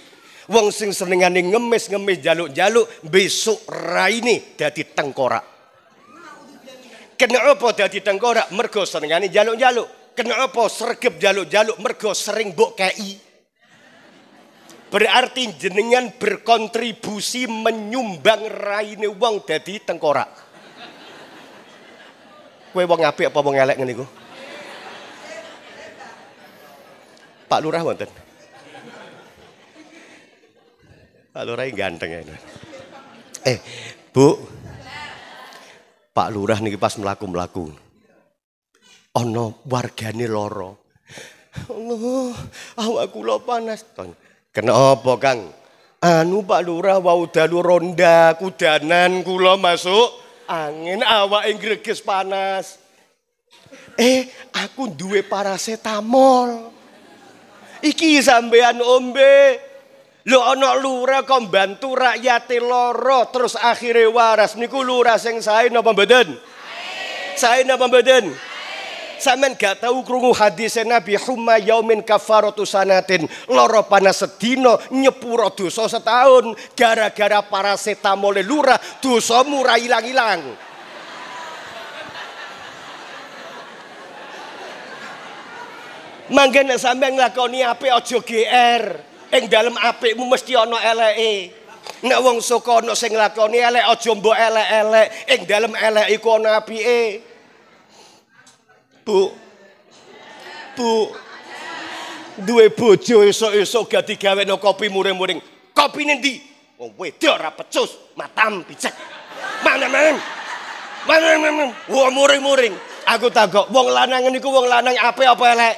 Wong sing senengane ngemis-ngemis jaluk-jaluk besok raine dadi tengkorak. Kenapa dadi tengkorak? Mergo senengane jaluk-jaluk. Kenapa sergep jaluk-jaluk? Mergo sering mbok kei. Berarti jenengan berkontribusi menyumbang raine wong dadi tengkorak. Kowe wong apik apa wong elek ngene Pak Lurah wonten. Pak Lurah ganteng ya. Eh, Bu, Pak Lurah niki pas melaku-melaku. Ono wargane loro. Allah, awak kula panas. ton, Kenapa, Kang? Anu Pak Lurah wau dalu ronda kudanan gula masuk angin awak greges panas. Eh, aku duwe parasetamol. Iki sampean ombe. Lu ono lurah kok bantu rakyat loro terus akhirnya waras niku lura sing sae napa mboten? Sae napa mboten? Sampeyan gak tahu krungu hadis Nabi Huma yaumin kafaratu sanatin loro panas sedino nyepuro dosa setahun gara-gara parasetamol lurah dosa murah hilang-hilang. Mangga nek sampeyan nglakoni apik aja GR. Ing dalem apikmu mesti ana eleke. Nek wong suka ana sing nglakoni elek aja mbok elek-elek. Ing dalem elek iku ana apike. Bu. Bu. Duwe bojo esuk-esuk gak digawekno kopi muring-muring. kopi ndi? Wong wedok ora pecus, matam bijak. mana manem mana manem Wong muring-muring. Aku takok, wong lanang niku wong lanang apik apa elek?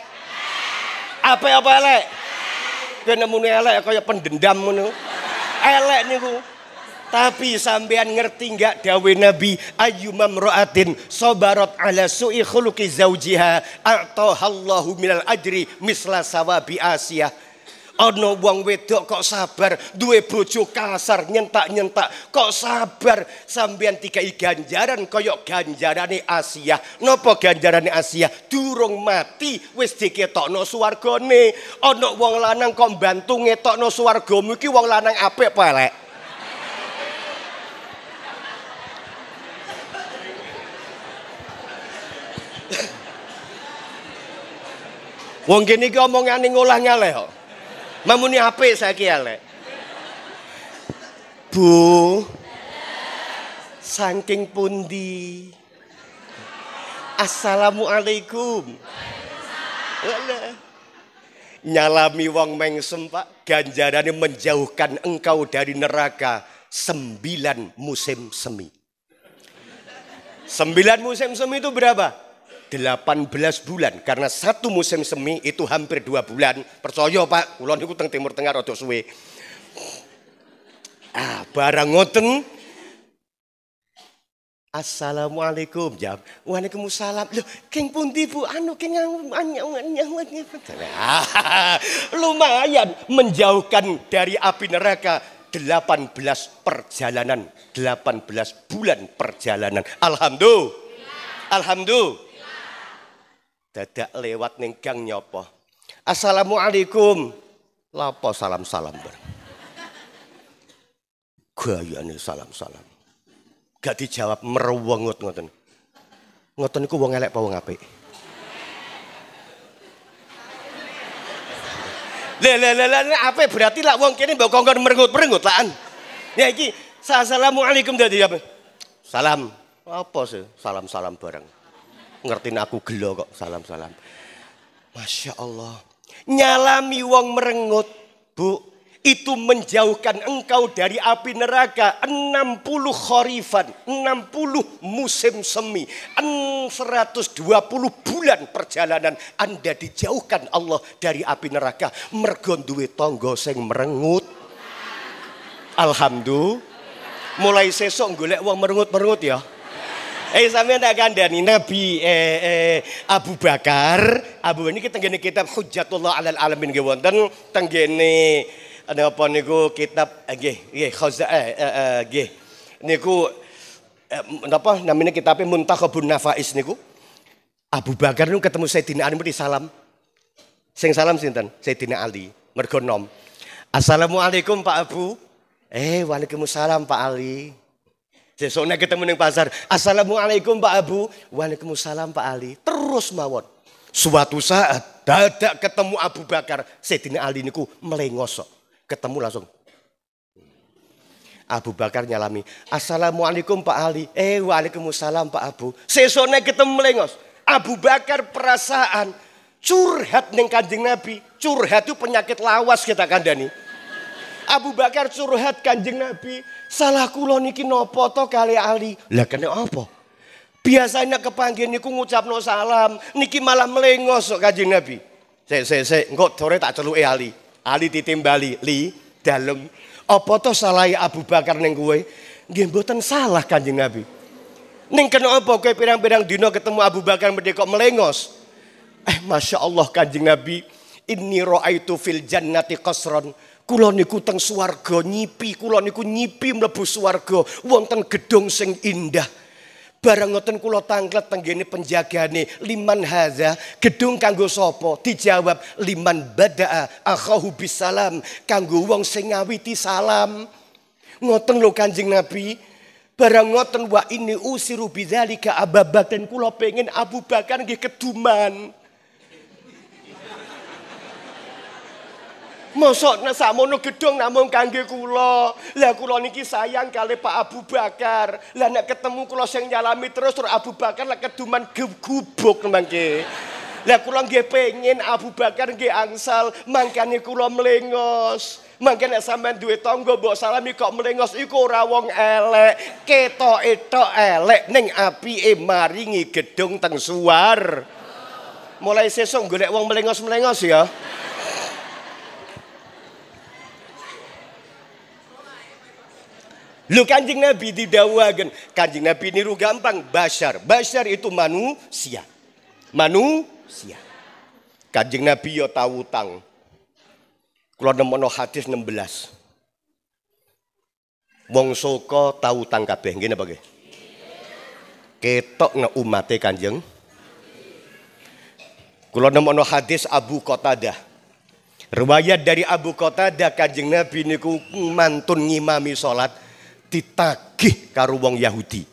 Apik apa elek? kene muni elek kayak pendendam ngono. Elek niku. Tapi sampean ngerti nggak dawe Nabi ayyumam ra'atin sabarat ala su'i khuluqi zaujiha a'tahallahu minal ajri misla sawabi asiyah. Ana wong wedok kok sabar duwe bojo kasar nyentak-nyentak kok sabar sampean dikai ganjaran kaya ganjarane Asia. Napa ganjarane Asia? Durung mati wis diketokno swargane. Ana wong lanang kok bantu ngetokno swargamu iki wong lanang apik apa Wong kene iki omongane ngolah ngaleh kok. Mamuni HP saya kialek, Bu. Saking pundi? Assalamualaikum. Waalaikumsalam nyalami wong mengsem pak ganjarannya menjauhkan engkau dari neraka sembilan musim semi sembilan musim semi itu berapa 18 bulan karena satu musim semi itu hampir dua bulan. Percaya Pak, kulon itu teng Timur Tengah rada suwe. Ah, barang ngoten Assalamualaikum jawab ya, Waalaikumsalam. Loh, King pun Bu? Anu keng *laughs* Lumayan menjauhkan dari api neraka 18 perjalanan, 18 bulan perjalanan. Alhamdulillah. Alhamdulillah dadak lewat ning gang nyapa. Assalamualaikum. Lapo salam-salam bareng. Gayane salam-salam. Gak dijawab merewengut ngoten. Ngoten niku wong elek apa wong apik? Le le le le apik berarti lak wong kene mbok kongkon merengut-merengut lakan. Ya iki assalamualaikum dadi apa? Salam. Apa sih salam-salam bareng? ngertiin aku gelo kok salam-salam. Masya Allah. Nyalami wong merengut, Bu. Itu menjauhkan engkau dari api neraka 60 khorifan, 60 musim semi, 120 bulan perjalanan Anda dijauhkan Allah dari api neraka. mergondui tonggo sing merengut. Alhamdulillah. Mulai sesok golek wong merengut-merengut ya. Eh sampean tak kandani Nabi eh, eh, Abu Bakar, Abu Bakar kita tenggene kitab Hujjatullah alal alamin nggih wonten tenggene apa niku kitab eh, nggih nggih khaza eh, eh, eh nggih niku napa namine kitab Muntakhabun Nafais niku. Abu Bakar niku ketemu Sayyidina Ali mesti salam. Sing salam sinten? Sayyidina Ali. Mergo nom. Assalamualaikum Pak Abu. Eh, Waalaikumsalam Pak Ali. Sesona ketemu di pasar. Assalamualaikum Pak Abu. Waalaikumsalam Pak Ali. Terus mawon. Suatu saat dadak ketemu Abu Bakar. Sedini Ali niku melengosok. Ketemu langsung. Abu Bakar nyalami. Assalamualaikum Pak Ali. Eh waalaikumsalam Pak Abu. Sesona ketemu melengos. Abu Bakar perasaan curhat neng kanjeng Nabi. Curhat itu penyakit lawas kita kandani. Abu Bakar curhat kanjeng Nabi. Salah kulo niki nopo to kali ali. Lah kena apa? Biasanya kepanggil niku no salam. Niki malah melengos sok kanjeng Nabi. saya saya sik enggak sore tak eh ali. Ali ditimbali. li dalam Apa to salah Abu Bakar neng gue Nggih salah kanjeng Nabi. Neng kena apa kowe pirang-pirang dino ketemu Abu Bakar mendek melengos. Eh Masya Allah kanjeng Nabi. ini Inni itu fil jannati qasran. Kulo niku teng suwarga nyipi, kulo niku nyipi mlebu suwarga wonten gedung sing indah. Barang ngoten kula tanglet gene penjagane liman haza gedung kanggo sopo Dijawab liman badaa akhahu bisalam kanggo wong sing ngawiti salam. Ngoten lho Kanjeng Nabi. Barang ngoten wa ini usiru bidzalika ababak dan kula pengen Abu Bakar nggih keduman. Mosok nek sakmono gedung namun kangge kulo, Lah kulo niki sayang kali Pak Abu Bakar. Lah nek ketemu kulo sing nyalami terus terus Abu Bakar lek keduman gubuk mangke. Lah kula nggih pengin Abu Bakar nggih angsal, mangkane kulo melengos, Mangke nek sampean duwe tangga mbok salami kok melengos iku ora wong elek, ketoke tok elek ning e maringi gedung teng suar, Mulai sesuk golek wong melengos melengos ya. Lu kanjeng Nabi didawagen. Kanjeng Nabi niru gampang. Bashar. Bashar itu manusia. Manusia. Kanjeng Nabi yo tahu tang. Kalau nemono hadis 16. Wong soko tahu tang kabeh ngene apa Ketok ne umate Kanjeng. Kalau nemono hadis Abu Qatadah. Riwayat dari Abu Qatadah Kanjeng Nabi niku mantun ngimami salat ditagih karo wong Yahudi.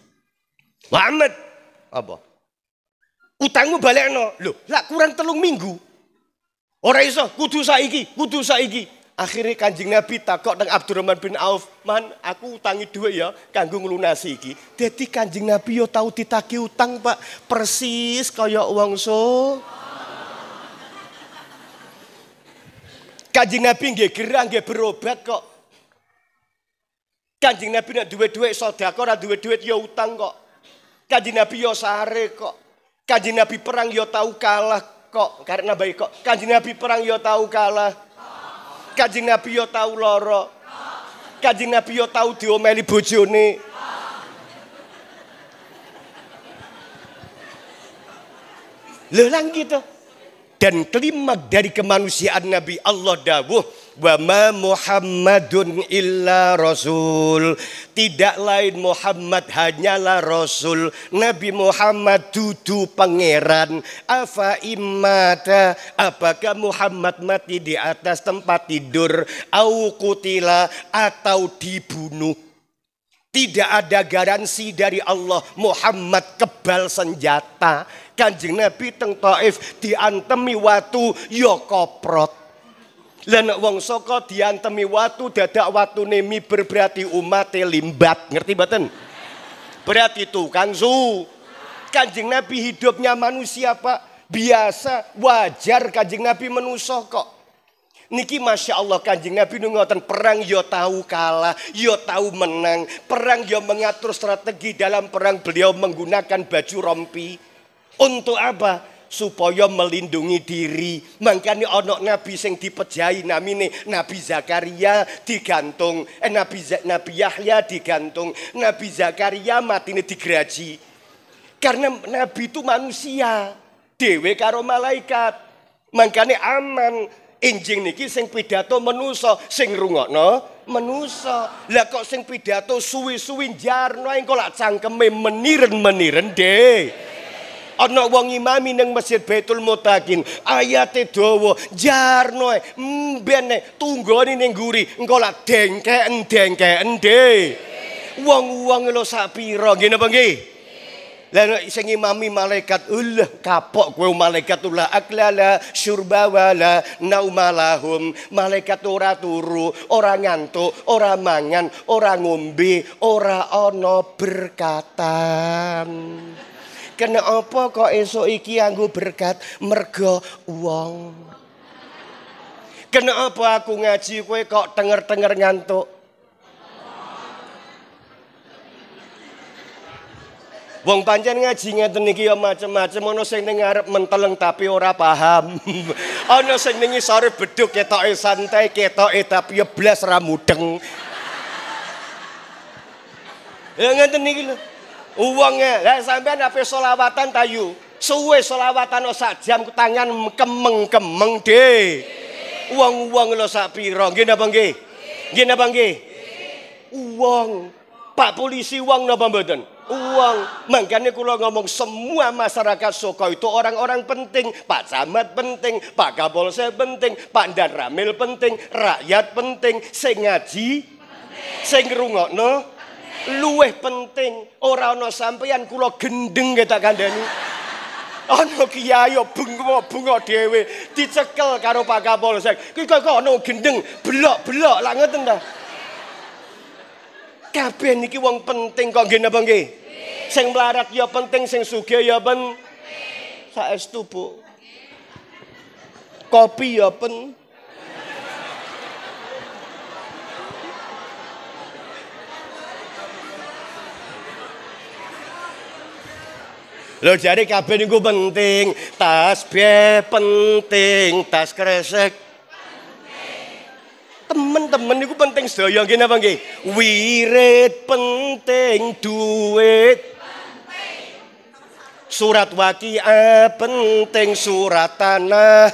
Muhammad, apa? Utangmu balik no, Loh, lak kurang telung minggu. Orang iso, kudu saiki, kudu saiki. Akhirnya kanjeng Nabi takok dengan Abdurrahman bin Auf, "Man, aku utangi dua ya kanggung nglunasi iki." Jadi kanjeng Nabi yo tahu ditagih utang, Pak. Persis kaya uang so. Kanjeng Nabi nggih gerang nggih berobat kok. Kanjeng Nabi nak duit-duit sedekah ora duwe-duit ya utang kok. Kanjeng Nabi ya sare kok. Kanjeng Nabi perang ya tahu kalah kok. Karena baik kok. Kanjeng Nabi perang ya tahu kalah. Kanjeng Nabi ya tahu loro. Kanjeng Nabi ya tahu diomeli bojone. Lelang gitu. Dan kelima dari kemanusiaan Nabi Allah dawuh wa ma Muhammadun illa rasul. Tidak lain Muhammad hanyalah rasul. Nabi Muhammad dudu pangeran. Afa imata apakah Muhammad mati di atas tempat tidur au kutila atau dibunuh. Tidak ada garansi dari Allah Muhammad kebal senjata. Kanjeng Nabi teng Taif diantemi watu yo ya koprot Lan wong soko diantemi watu dadak watu nemi berarti umat limbat. Ngerti mboten? Berarti tukang su. Kanjeng Nabi hidupnya manusia, Pak. Biasa, wajar Kanjeng Nabi menuso kok. Niki masya Allah kanjeng Nabi nungotan perang yo ya tahu kalah, yo ya tahu menang. Perang yo ya mengatur strategi dalam perang beliau menggunakan baju rompi. Untuk apa? supaya melindungi diri. Mangkane ana nabi sing dipejahi namine Nabi Zakaria digantung, eh, Nabi Z Nabi Yahya digantung, Nabi Zakaria mati matine digeraji. Karena nabi itu manusia, dewe karo malaikat. Mangkane aman Injing niki sing pidato menuso, sing rungokno menuso. Lah kok sing pidato suwi-suwi jarno engko lak cangkeme meniren-meniren deh ana wong imami ning Masjid Baitul Mutakin ayate dawa jarno e, mbene tunggone ning guri engko lak dengkeken dengkeken de wong-wong lo sak pira nggih napa nggih Lah sing imami malaikat ulah kapok kowe malaikat ulah aklala syurba wala naumalahum malaikat ora turu ora ngantuk ora mangan ora ngombe ora ana berkatan kena apa kok esok iki anggo berkat mergo uang? Kena apa aku ngaji kue kok tenger-tenger ngantuk. Wong panjang ngaji ngeten iki ya macam. macem ana sing ning arep menteleng tapi ora paham. Ana *laughs* sing ning isore beduk ketoke santai ketoke tapi ya blas ra mudeng. Ya ngeten iki lho. Uangnya, lah sampean apa solawatan tayu. Suwe solawatan sak jam tangan kemeng-kemeng de. Uang-uang lo sak piro? gina napa gina Nggih Uang. Pak polisi uang napa mboten? uang. Makanya kalau ngomong semua masyarakat Soko itu orang-orang penting. Pak Camat penting, Pak Kapolsek penting, Pak Ramil penting, rakyat penting, sing ngaji, sing rungokno, luwih penting ora ana sampeyan kula gendeng kita kandhani ana kiai yo bengok-bengok dhewe dicekel karo Pak Kapolsek kuwi kok ana gendeng belok-belok lah ngeten ta kabeh niki wong penting kok nggih napa nggih sing melarat ya penting sing sugih ya penting saestu Bu kopi ya penting Lo jadi kabin niku penting. Tas be penting, tas kresek temen-temen niku penting sedaya gini apa nggih? Wirid penting, duit Surat wakiah penting, surat tanah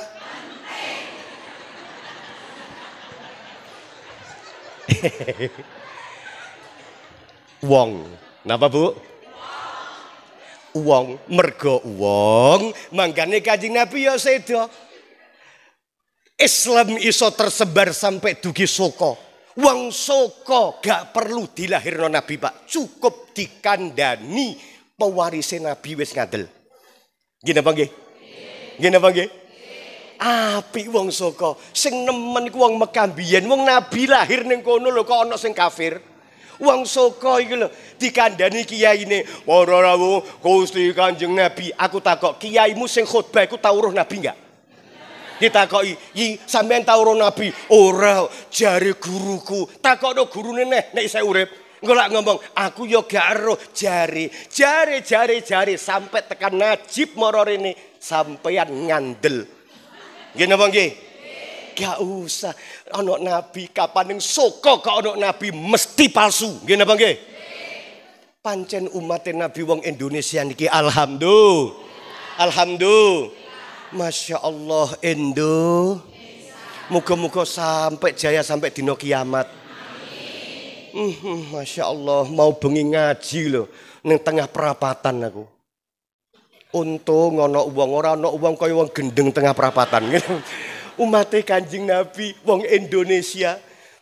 *laughs* Wong, kenapa Bu? Uang mergo uang manggane kajing Nabi ya sedo Islam iso tersebar sampai dugi soko uang soko gak perlu no Nabi Pak cukup dikandani pewarisi Nabi wis ngadel gini apa gini apa api wong soko sing nemen ku wong Mekah wong nabi lahir ning kono lho kok ana sing kafir Wong soka iki lho dikandani kiyaine. Para rawuh Gusti Kanjeng Nabi, aku takok kiaimu sing khotbah iku tau roh Nabi enggak? ditakoki yi sampean tau ora nabi ora jare guruku takokno gurune neh nek isih urip engko ngomong aku ya gak ero jari jari jari jare sampai tekan najib moro ini sampean ngandel nggih banggi? nggih gak usah ono nabi kapan yang soko ke ono nabi mesti palsu. gini apa gini Pancen umat Nabi wong Indonesia niki alhamdulillah. Alhamdulillah. Masya Allah Indo. Muka-muka sampai jaya sampai dino kiamat. Mhm, Masya Allah mau bengi ngaji loh neng tengah perapatan aku. Untung ngono uang orang ngono uang kau uang gendeng tengah perapatan gitu. *laughs* umate Kanjeng Nabi wong Indonesia.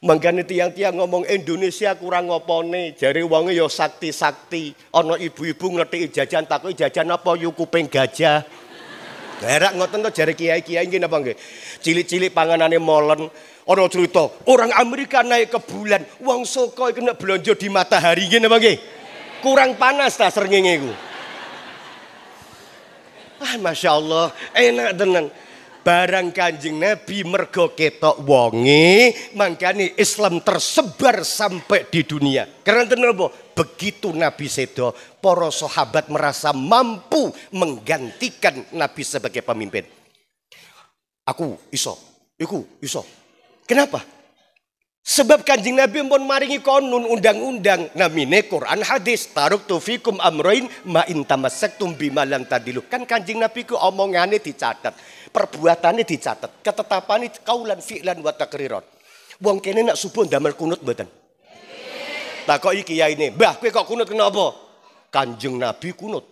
Mangkane tiang-tiang ngomong Indonesia kurang ngopone, jare wonge ya sakti-sakti. Ana ibu-ibu ngerti jajan takoki jajan apa yu kuping gajah. Gerak ngoten to jare kiai-kiai nggih napa nggih. Cilik-cilik panganane molen. Ana cerita, orang Amerika naik ke bulan, wong soko kena belanja di matahari nggih napa nggih. Kurang panas ta srengenge iku. Ah, Masya Allah, enak tenan barang kanjeng Nabi mergo ketok wongi, makanya Islam tersebar sampai di dunia karena apa? begitu Nabi sedo para sahabat merasa mampu menggantikan Nabi sebagai pemimpin aku iso iku iso kenapa Sebab kanjeng Nabi pun maringi konun undang-undang namine Quran hadis taruk tufikum amroin ma intamasaktum bimalan tadilu kan kanjeng Nabi ku omongane dicatat perbuatannya dicatat. ini kaulan fi'lan wa takriron. Wong kene nak subuh damel kunut mboten. iki kiyaine, "Mbah, kowe kok kunut kenapa?" Kanjeng Nabi kunut.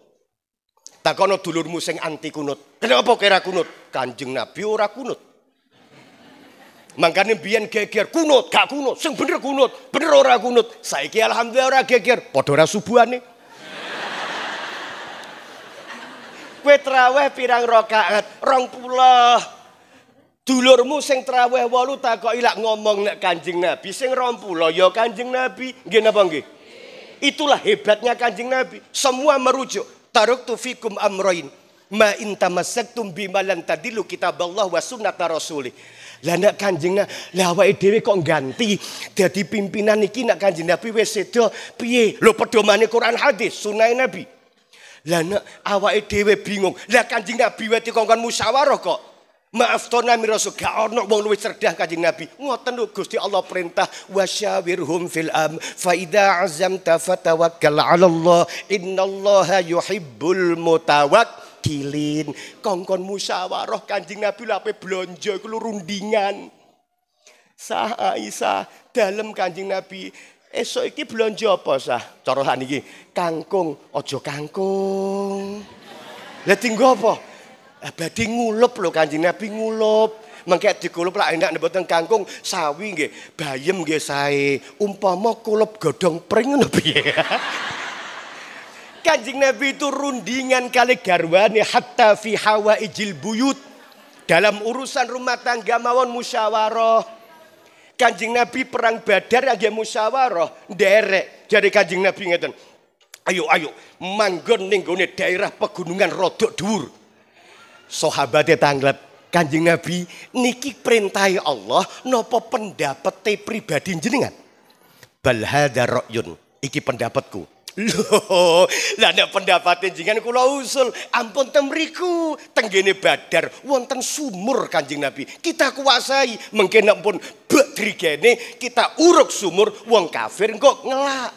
tak Takono dulurmu sing anti kunut. Kenapa kira kunut? Kanjeng Nabi ora kunut. Mangkane biyen geger kunut, gak kunut, sing bener kunut, bener ora kunut. Saiki alhamdulillah ora geger, padha ora subuhane. Kue traweh pirang rokaat, rong 20. Dulurmu sing traweh tak kok ilak ngomong nak Kanjeng Nabi sing 20 ya Kanjeng Nabi. gina banggi. Itulah hebatnya Kanjeng Nabi. Semua merujuk tu fikum amroin ma inta tamassaktum bimalan lan tadilu kitaballah wa sunnata rasulih. Lah nek Kanjeng lah awake dhewe kok ganti dadi pimpinan iki nek Kanjeng Nabi wis sedo piye? Lho pedomane Quran hadis, sunah Nabi. Lah nek awake dhewe bingung. Lah Kanjeng Nabi waktu kongkon musyawarah kok. maaf to nami rasul gak ono wong luwih cerdas Kanjeng Nabi. Ngoten lho Gusti Allah perintah wasyawirhum fil am fa idza azamta fatawakkal 'ala Allah innallaha yuhibbul kilin Kongkon musyawarah Kanjeng Nabi lape blonjo kelurundingan rundingan. Sah Aisyah dalam Kanjeng Nabi Esok iki belanja apa sah? Corohan iki kangkung, ojo kangkung. Lah tinggo apa? Abadi ngulup lho Kanjeng Nabi ngulup. di dikulup lah, enak mboten kangkung sawi nggih, bayem nggih say, Umpama kulup godong pring nabi piye? *laughs* Kanjeng Nabi itu rundingan kali garwani hatta fi hawa ijil buyut. Dalam urusan rumah tangga mawon musyawarah Kanjeng Nabi perang Badar agak musyawarah derek. Jadi Kanjeng Nabi ngeten. Ayo ayo manggon ning daerah pegunungan rodok dhuwur. Sahabate tanglet Kanjeng Nabi niki ya Allah nopo pendapatnya pribadi jenengan? Bal hadza Iki pendapatku. Loh, lah nek pendapatin jenengan kula usul, ampun temriku tenggene badar wonten sumur Kanjeng Nabi. Kita kuasai, mengke nek pun bedrigene kita uruk sumur wong kafir kok ngelak.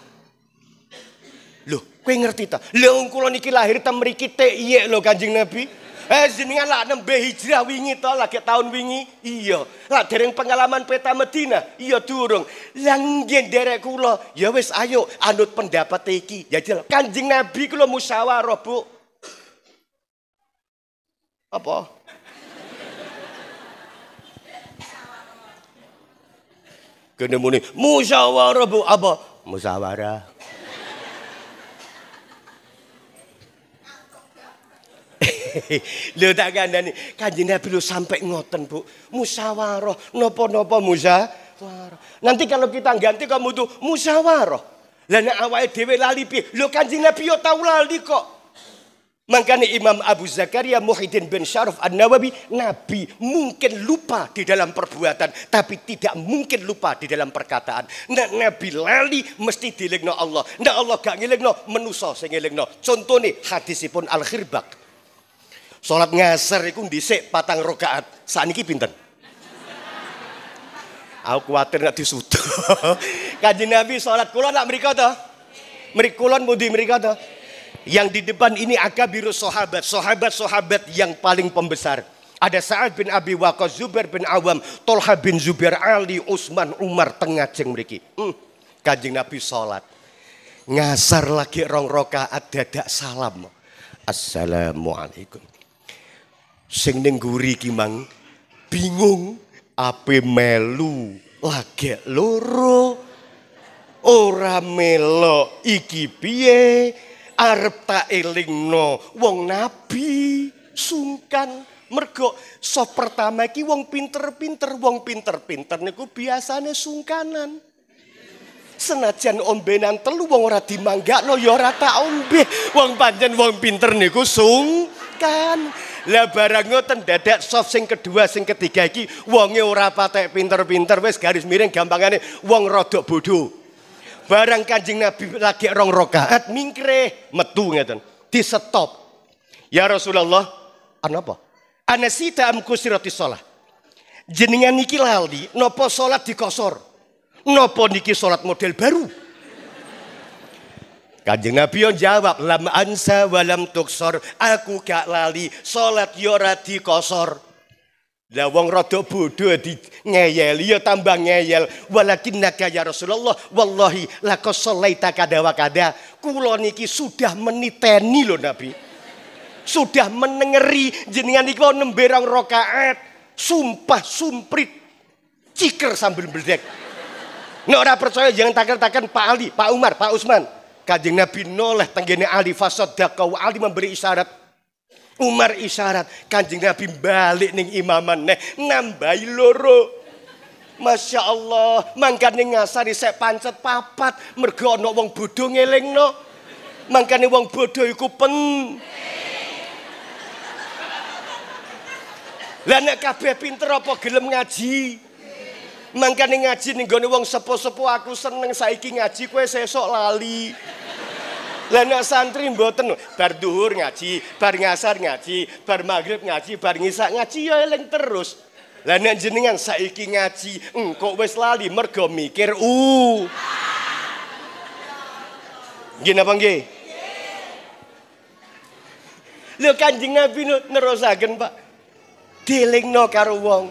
Loh, kowe ngerti ta? Lah kula niki lahir temriki teyek lho Kanjeng Nabi. Eh jenengan lah nembe hijrah wingi to lagi tahun wingi. Iya. Lah dereng pengalaman peta Medina. Iya durung. Lah nggih derek kula ya wis ayo anut pendapat iki. Ya jel Kanjeng Nabi kula musyawarah, Bu. Apa? Kene muni musyawarah Bu apa? Musyawarah. *laughs* lho tak kandhani kanjeng Nabi lho sampai ngoten Bu musyawarah napa-napa musyawarah nanti kalau kita ganti kamu tuh musyawarah lah nek awake dhewe lali piye lho kanjeng Nabi yo tau lali kok Makanya Imam Abu Zakaria Muhyiddin bin Syarif An-Nawawi Nabi mungkin lupa di dalam perbuatan Tapi tidak mungkin lupa di dalam perkataan Nek Nabi lali mesti dilingno Allah Nek Allah gak ngilingno menuso sing contoh nih hadisipun Al-Khirbak Sholat ngasar itu disik patang rokaat saat ini pinten? Aku khawatir nek disutu. *laughs* Kaji Nabi sholat kulon nak mereka tuh. Mereka kulon mundi mereka tuh. Yang di depan ini akabiru sahabat, sahabat-sahabat yang paling pembesar. Ada Sa'ad bin Abi Waqqas, Zubair bin Awam, Tolha bin Zubair, Ali, Utsman, Umar, tengah jeng mereka. Hmm. Kanjeng Nabi sholat. Ngasar lagi rong rokaat dadak salam. Assalamualaikum sing ning guri ki mang bingung ape melu lagek loro ora melo iki piye arep tak elingno wong nabi sungkan mergo so pertama ki wong pinter-pinter wong pinter-pinter niku biasane sungkanan senajan ombenan telu wong ora dimanggakno ya ora tak ombe wong panjen wong pinter niku sungkan lah barang ngoten dadak soft sing kedua sing ketiga iki wonge ora patek pinter-pinter wis garis miring gampangane wong rodok bodoh. Barang Kanjeng Nabi lagi rong rokaat mingkre metu ngeten. Di stop. Ya Rasulullah, anapa? Anasita am kusirati sholat Jenengan niki lali nopo sholat dikosor? nopo niki sholat model baru? Kanjeng Nabi yang jawab, lam ansa walam tuksor, aku gak lali, sholat yora ra dikosor. Lah wong rada bodoh di ngeyel, ya tambah ngeyel. Walakinnaka ya Rasulullah, wallahi laqad sholaita kada wa kada. Kula niki sudah meniteni loh Nabi. Sudah menengeri jenengan niku nembe rong rakaat. Sumpah sumprit. Ciker sambil beldek. Nek ora percaya jangan takar-takar Pak Ali, Pak Umar, Pak Usman. Kajeng Nabi noleh tenggene Ali fasadaqau Ali memberi isyarat Umar isyarat kajeng Nabi balik ning imaman neh nambahi loro. Masya Allah, mangkane ngasari sek pancet papat mergo ana wong bodho no Mangkane wong bodho iku pen. Lah nek kabeh pinter apa gelem ngaji? mangkane ngaji ning gone wong sepo-sepo aku seneng saiki ngaji kowe sesok lali. Lah nek santri mboten bar duhur ngaji, bar ngasar ngaji, bar maghrib ngaji, bar ngisak ngaji ya eling terus. Lah nek jenengan saiki ngaji, engkok wis lali mergo mikir u. Nggih apa nggih? Lho Kanjeng Nabi nerusaken, Pak. Dilingno karo wong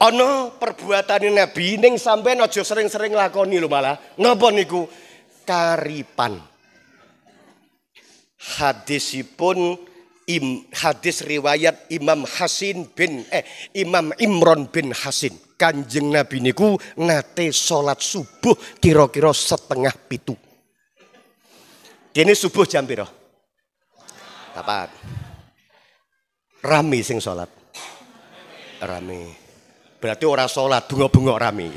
ono perbuatan nabi ning sampai nojo sering-sering lakoni lo malah. ngapa niku? Karipan. Hadisipun im, hadis riwayat Imam Hasin bin eh Imam Imron bin Hasin. Kanjeng Nabi niku nate sholat subuh kira-kira setengah pitu. ini subuh jam piro? Papat. Rame sing salat. Rame. Berarti orang sholat, bunga-bunga rame. *laughs*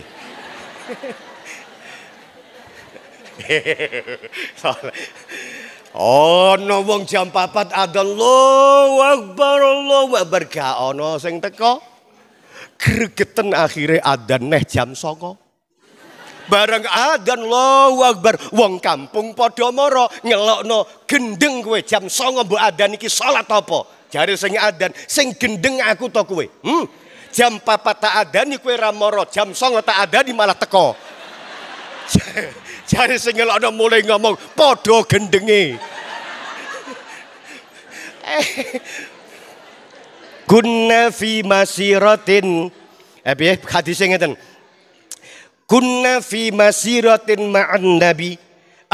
oh, no, wong jam papat Allahu Akbar Allahu Akbar gak ono sing teko. Gregeten akhirnya ada neh jam 09. Bareng adzan Allahu Akbar wong kampung podomoro mara ngelokno gendeng kowe jam songo bu adzan iki sholat apa? Jare sing adzan sing gendeng aku to kowe. Hmm jam papa tak ada nih kue ramoro jam songo tak ada nih malah teko *laughs* jadi singel ada mulai ngomong podo gendengi *laughs* kunna fi masiratin eh hadis yang itu. kunna fi masiratin ma'an nabi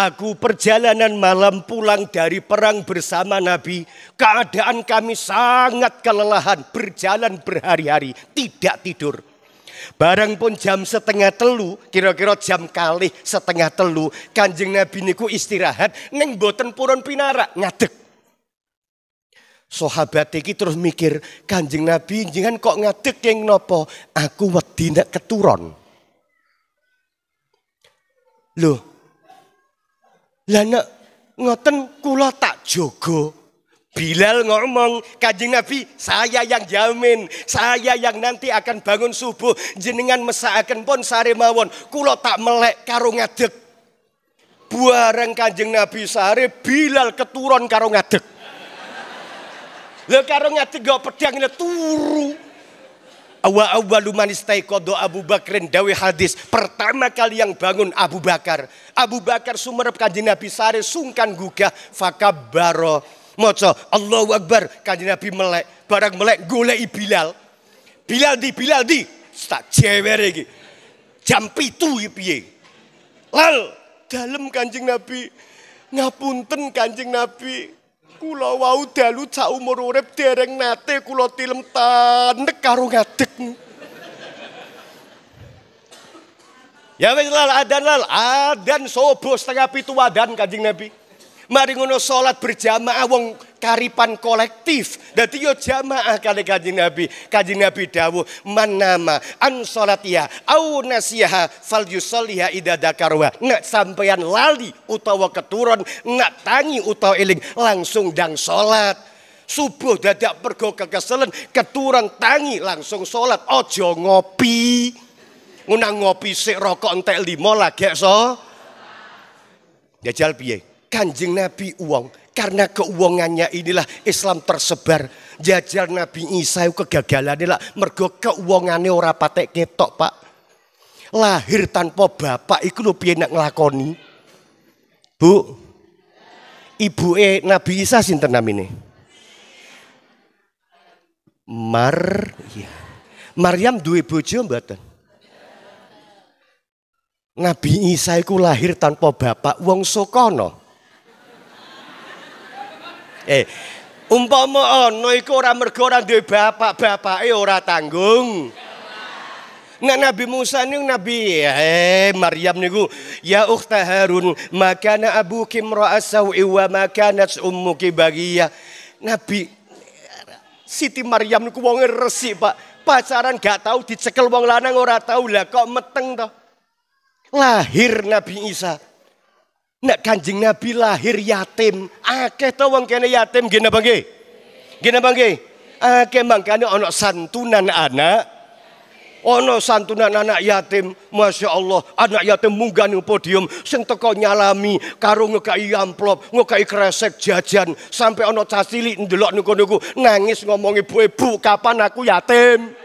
Aku perjalanan malam pulang dari perang bersama Nabi. Keadaan kami sangat kelelahan. Berjalan berhari-hari. Tidak tidur. Barang pun jam setengah telu, kira-kira jam kali setengah telu, kanjeng Nabi niku istirahat, neng boten purun pinara, ngadeg. Sahabat iki terus mikir, kanjeng Nabi jangan kok ngadeg yang nopo, aku wedi keturun. Loh, lah nek ngoten kula tak jogo. Bilal ngomong, kajing Nabi, saya yang jamin, saya yang nanti akan bangun subuh, jenengan akan pun sare mawon, kula tak melek karo ngadek. Buareng kajing Nabi sare Bilal keturun karo ngadek. le karo ngadek gak pedang turu. Wa awwalu man istaiqadha Abu Bakrin dawi hadis. Pertama kali yang bangun Abu Bakar. Abu Bakar sumerep kanjeng Nabi sare sungkan gugah fakabbaro. Moco Allahu Akbar kanjeng Nabi melek. Barang melek golek Bilal. Bilal di Bilal di tak jewer iki. Jam 7 piye? Lal dalem kanjeng Nabi ngapunten kanjeng Nabi Kula wau dalu sak umur urip dereng nate kula tilem tanek karo ngadeg. Ya wis lal adan lal adan sobo setengah pitu adan Kanjeng Nabi. Mari ngono salat berjamaah wong karipan kolektif. Dadi yo jamaah kali kanjeng Nabi. Kanjeng Nabi dawuh manama an salatiha au nasiha fal yusalliha ida dakarwa. nggak sampean lali utawa keturun, nggak tangi utawa eling langsung dang solat, Subuh dadak pergo kekeselen, keturun tangi langsung salat, Ojo ngopi. Ngunang ngopi sik rokok entek limo lagi so. Jajal piye? Kanjeng Nabi uang karena keuangannya inilah Islam tersebar. Jajar Nabi Isa kegagalan, lah. Mergo keuangannya orang patek ketok pak. Lahir tanpa bapak itu lho enak nak ngelakoni. Bu, ibu e Nabi Isa ternam ini. Mar, ya. Maryam duwe bojo mbak Nabi Isa itu lahir tanpa bapak wong sokono. Eh, umpama ana iku ora mergo ora duwe bapak, bapake ora tanggung. Nah Nabi Musa niku Nabi eh Maryam niku ya ukhta Harun makana abuki imra'asawi wa makanat ummuki kibagia, Nabi Siti Maryam niku wonge resik, Pak. Pacaran gak tahu dicekel wong lanang ora tahu lah kok meteng to. Lahir Nabi Isa. Nek kanjeng Nabi lahir yatim, akeh to wong kene yatim nggih? bangke? napa bangke? Akeh mangkane ono santunan anak, ono santunan anak yatim, masya Allah, anak yatim munggah ning podium, sing teko nyalami, karo ngekai amplop, ngekai kresek jajan, sampai ono casili ndelok niku niku nangis ngomong ibu-ibu, kapan aku yatim?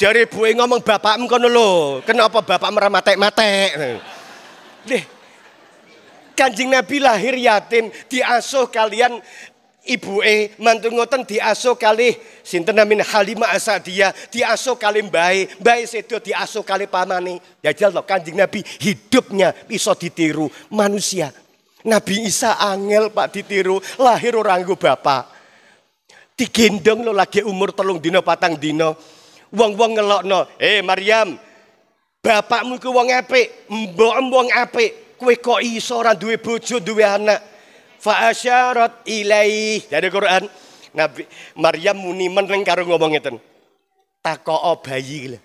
Jari ibu ngomong bapakmu kono lho, kenapa bapak meramatek-matek? Deh, Kanjeng Nabi lahir yatim, diasuh kalian ibu e mantu ngoten diasuh kali sinten namin Halima Asadia diasuh kali mbae mbae sedo diasuh kali pamane jajal lo kanjeng Nabi hidupnya iso ditiru manusia Nabi Isa angel pak ditiru lahir orang gue bapak digendong lo lagi umur telung dino patang dino wong wong ngelok no eh Maryam bapakmu ke wong ape mbok wong ape kowe kok iso ora duwe bojo, duwe anak. Fa asyarat ilaih. Dari Quran Nabi Maryam muni meneng karo ngomong ngeten. Takoo bayi lho.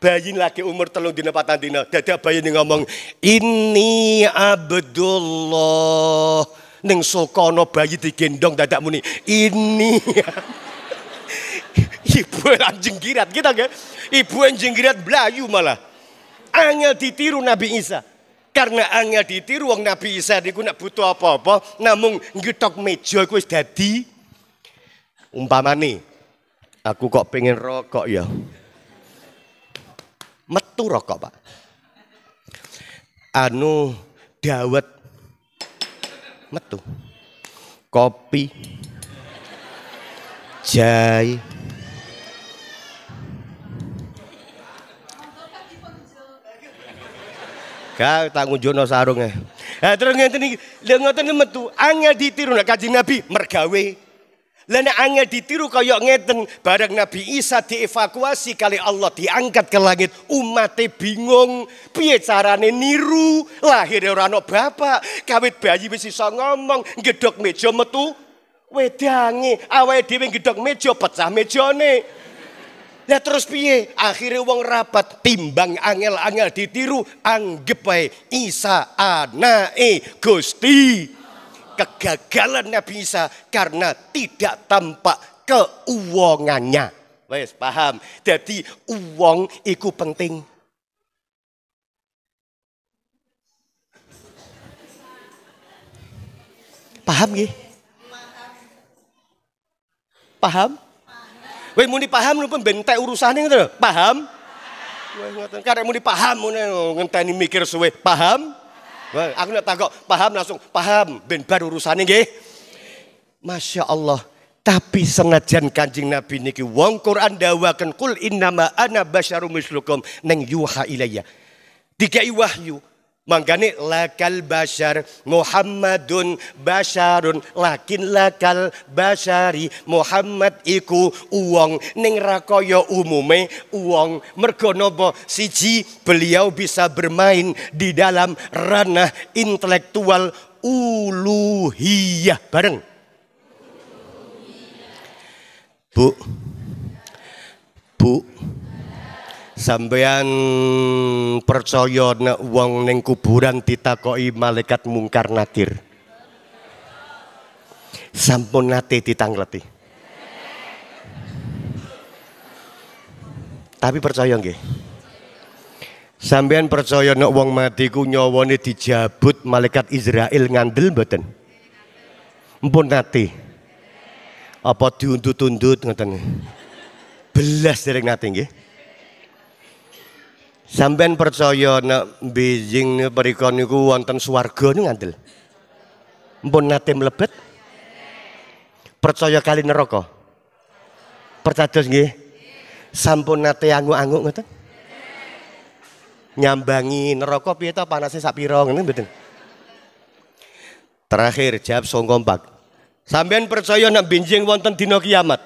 Bayi lagi umur telung dina patang dina. dadak bayi ini ngomong, ini Abdullah. Neng sokono bayi digendong dadak muni, ini. *laughs* Ibu anjing girat, kita kan? Ibu anjing girat belayu malah. Angel ditiru Nabi Isa. Karena angel ditiru wong Nabi Isa niku nak butuh apa-apa namung nggetok meja iku wis dadi umpamane aku kok pengen rokok ya. Metu rokok, Pak. Anu dawet metu. Kopi. Jai. Kau tak ngujono sarungnya. Nah, terus ngeten iki, lha ini metu angel ditiru nek Kanjeng Nabi mergawe. Lah nek angel ditiru kaya ngeten, barang Nabi Isa dievakuasi kali Allah diangkat ke langit, umatnya bingung piye carane niru. Lahir ora ana bapak, kawit bayi wis iso ngomong, gedhok meja metu wedangi awake dhewe gedok meja pecah mejane. Nah terus piye? Akhirnya wong rapat timbang angel-angel ditiru anggap wae Isa anae Gusti. Kegagalan Nabi Isa karena tidak tampak keuangannya. Wes paham. Jadi uang itu penting. Paham nggih? Paham? Wei muni paham pun bentek urusan ini, tuh. Paham? Karena ngoten karek muni paham ngono ngenteni mikir suwe. Paham? Aku nggak takok paham langsung paham ben urusan ini, nggih. Masya Allah. Tapi senajan kanjeng Nabi niki wong Quran dawakan kul innama ana basyarum mislukum neng yuha ilayya. Dikai wahyu Manggani lakal bashar Muhammadun basharun lakin lakal bashari Muhammad iku uang ning rakoyo umume uang mergo siji beliau bisa bermain di dalam ranah intelektual uluhiyah bareng Bu Bu sampean percaya nek wong ning kuburan ditakoki malaikat mungkar nakir sampun nate ditangleti tapi percaya nggih sampean percaya nek wong mati ku nyawane dijabut malaikat Israel ngandel mboten mpun nate apa diuntut undut ngoten belas dereng nate nggih Sampai percaya nak Beijing nih perikon niku wonten swarga niku ngandel. Mpun nate melepet, Percaya kali neroko, Percaya nggih? Sampun nate angu-angu ngoten? Nyambangi neraka piye to panase sak pira ngene mboten? Terakhir jawab song kompak. Sampean percaya nak Beijing wonten dina kiamat?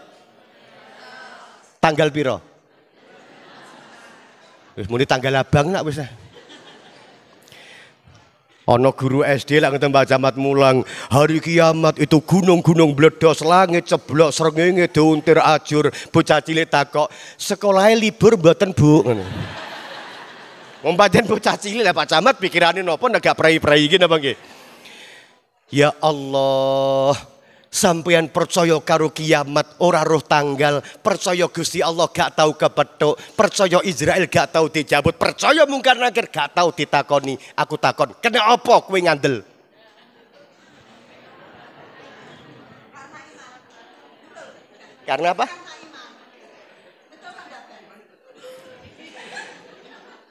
Tanggal pira? Wis muni tanggal abang nak wis. Ono guru SD lak ngeten Pak Camat mulang, hari kiamat itu gunung-gunung bledos, langit ceblok, srengenge diuntir ajur, bocah cilik takok, sekolah e libur mboten, Bu? Ngono. Wong pancen bocah cilik lah Pak Camat pikirane napa negak prei-prei iki napa nggih? Ya Allah, sampeyan percaya karo kiamat ora roh tanggal percaya Gusti Allah gak tahu kepethuk percaya Israel gak tahu dicabut, percaya mungkar nakir gak tahu ditakoni aku takon kena apa kowe ngandel karena apa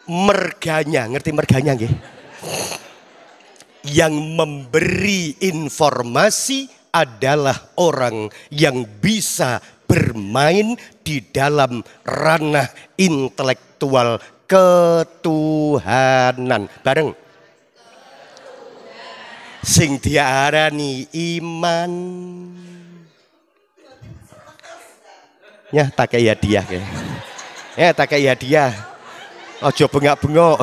merganya ngerti merganya nggih yang memberi informasi adalah orang yang bisa bermain di dalam ranah intelektual ketuhanan. Bareng. Sing diarani iman. Ya, tak kayak hadiah Ya, Ya tak kayak hadiah. Ojo bengak-bengok.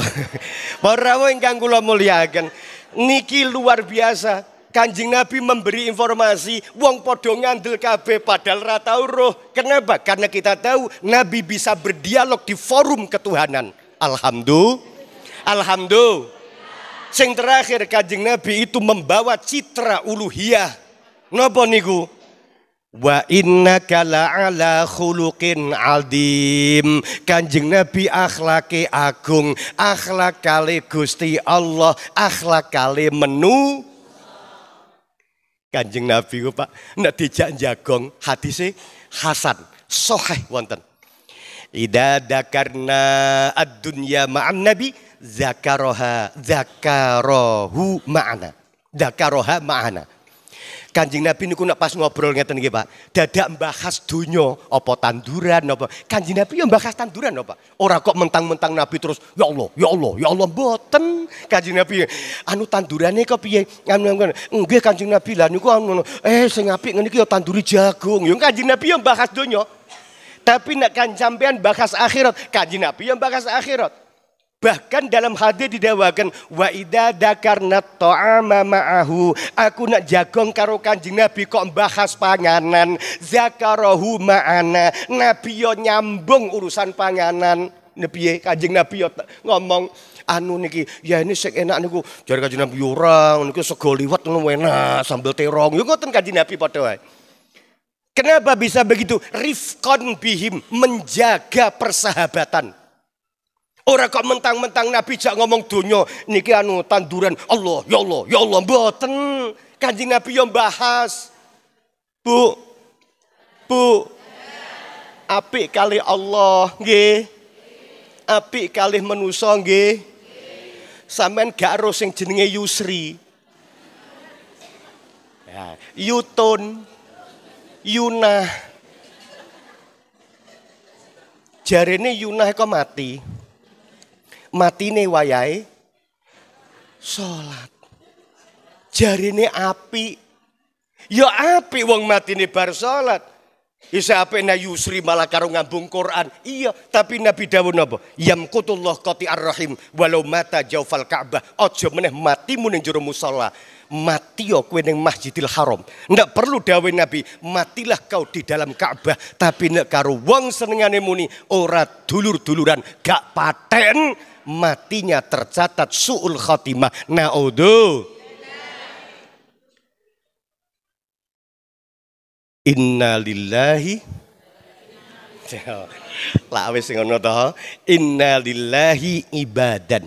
Para *laughs* ingkang kula mulyakaken niki luar biasa Kanjeng Nabi memberi informasi, wong podo ngandel kabeh padahal ra roh. Kenapa? Karena kita tahu Nabi bisa berdialog di forum ketuhanan. Alhamdulillah. Alhamdulillah. Sing terakhir Kanjeng Nabi itu membawa citra uluhiyah. Napa niku? Wa kala la'ala khuluqin adim. Kanjeng Nabi akhlake agung, akhlak kali Gusti Allah, akhlak kali menu Kanjeng Nabi ku Pak nek dijak jagong hadise Hasan sahih wonten. Ida dakarna ad-dunya ma'an nabi zakaroha zakarohu ma'ana. Zakaroha ma'ana. Kanjeng Nabi niku nek pas ngobrol ngeten nggih Pak, dadak bahas dunya apa tanduran apa. Kanjeng Nabi yo ya bahas tanduran apa. Ora kok mentang-mentang Nabi terus ya Allah, ya Allah, ya Allah mboten. Kanjeng Nabi anu tandurane kok piye? Anu nggih Kanjeng Nabi lah niku anu eh sing apik ngene iki yo ya tanduri jagung. Yo ya Kanjeng Nabi yo bahas dunya. Tapi nek kan sampean bahas akhirat, Kanjeng Nabi yo bahas akhirat. Bahkan dalam hadis didawakan wa ida dakarna ta'ama ma'ahu. Aku nak jagong karo Kanjeng Nabi kok bahas panganan. Zakarohu ma'ana. Nabi yo nyambung urusan panganan. Nabi Kanjeng Nabi yo ngomong anu niki ya ini sing enak niku jare Kanjeng Nabi orang niku sego liwat ngono enak sambil terong. Yo ngoten Kanjeng Nabi padha wae. Kenapa bisa begitu? Rifkon bihim menjaga persahabatan. Ora kok mentang-mentang Nabi jak ngomong dunia, niki anu tanduran Allah ya Allah ya Allah mboten. Kanjeng Nabi yang bahas. Bu. Bu. Apik kali Allah nggih. Apik kali manusa nggih. samen gak ro sing jenenge Yusri. Ya, Yutun. Yunah. Jarene Yunah kok mati matine sholat, salat. nih api. Ya api wong matine bar salat. Isa ape na yusri malah karo ngambung Quran. Iya, tapi Nabi dawuh napa? Yamqutullah qati ar-rahim walau mata jaufal Ka'bah. Aja meneh matimu ning jero musala. Mati yo ya kowe ning Masjidil Haram. Ndak perlu dawe Nabi, matilah kau di dalam Ka'bah, tapi nek karo wong senengane muni ora dulur-duluran, gak paten matinya tercatat su'ul khatimah. Na'udhu. Inna lillahi *laughs* Lah ngono to. Inna lillahi ibadan.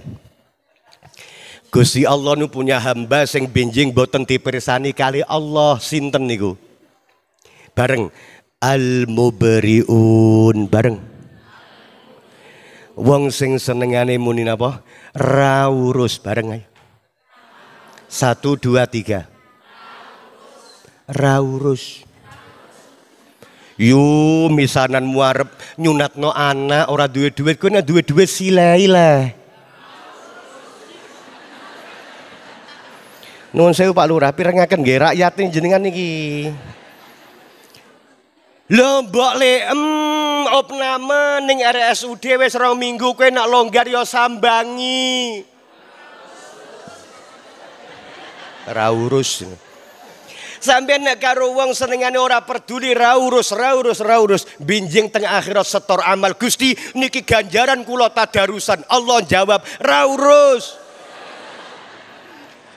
Gusti Allah nu punya hamba sing benjing boten dipirsani kali Allah sinten niku. Bareng al mubriun bareng. Wong sing senengane muni napa? Raurus bareng ayo. Satu, dua, tiga. Raurus. Yu misanan muarep nyunatno anak ora duwe duit kuwi nek duwe duit silai lah. Nuwun sewu Pak Lurah, pirengaken nggih rakyat jenengan niki. Lho mbok le em opname ning RSUD wis rong minggu kowe nak longgar ya sambangi. Ora urus. Sampeyan nek karo wong senengane ora peduli ra urus, ra binjing teng akhirat setor amal Gusti niki ganjaran kula tadarusan. Allah jawab, ra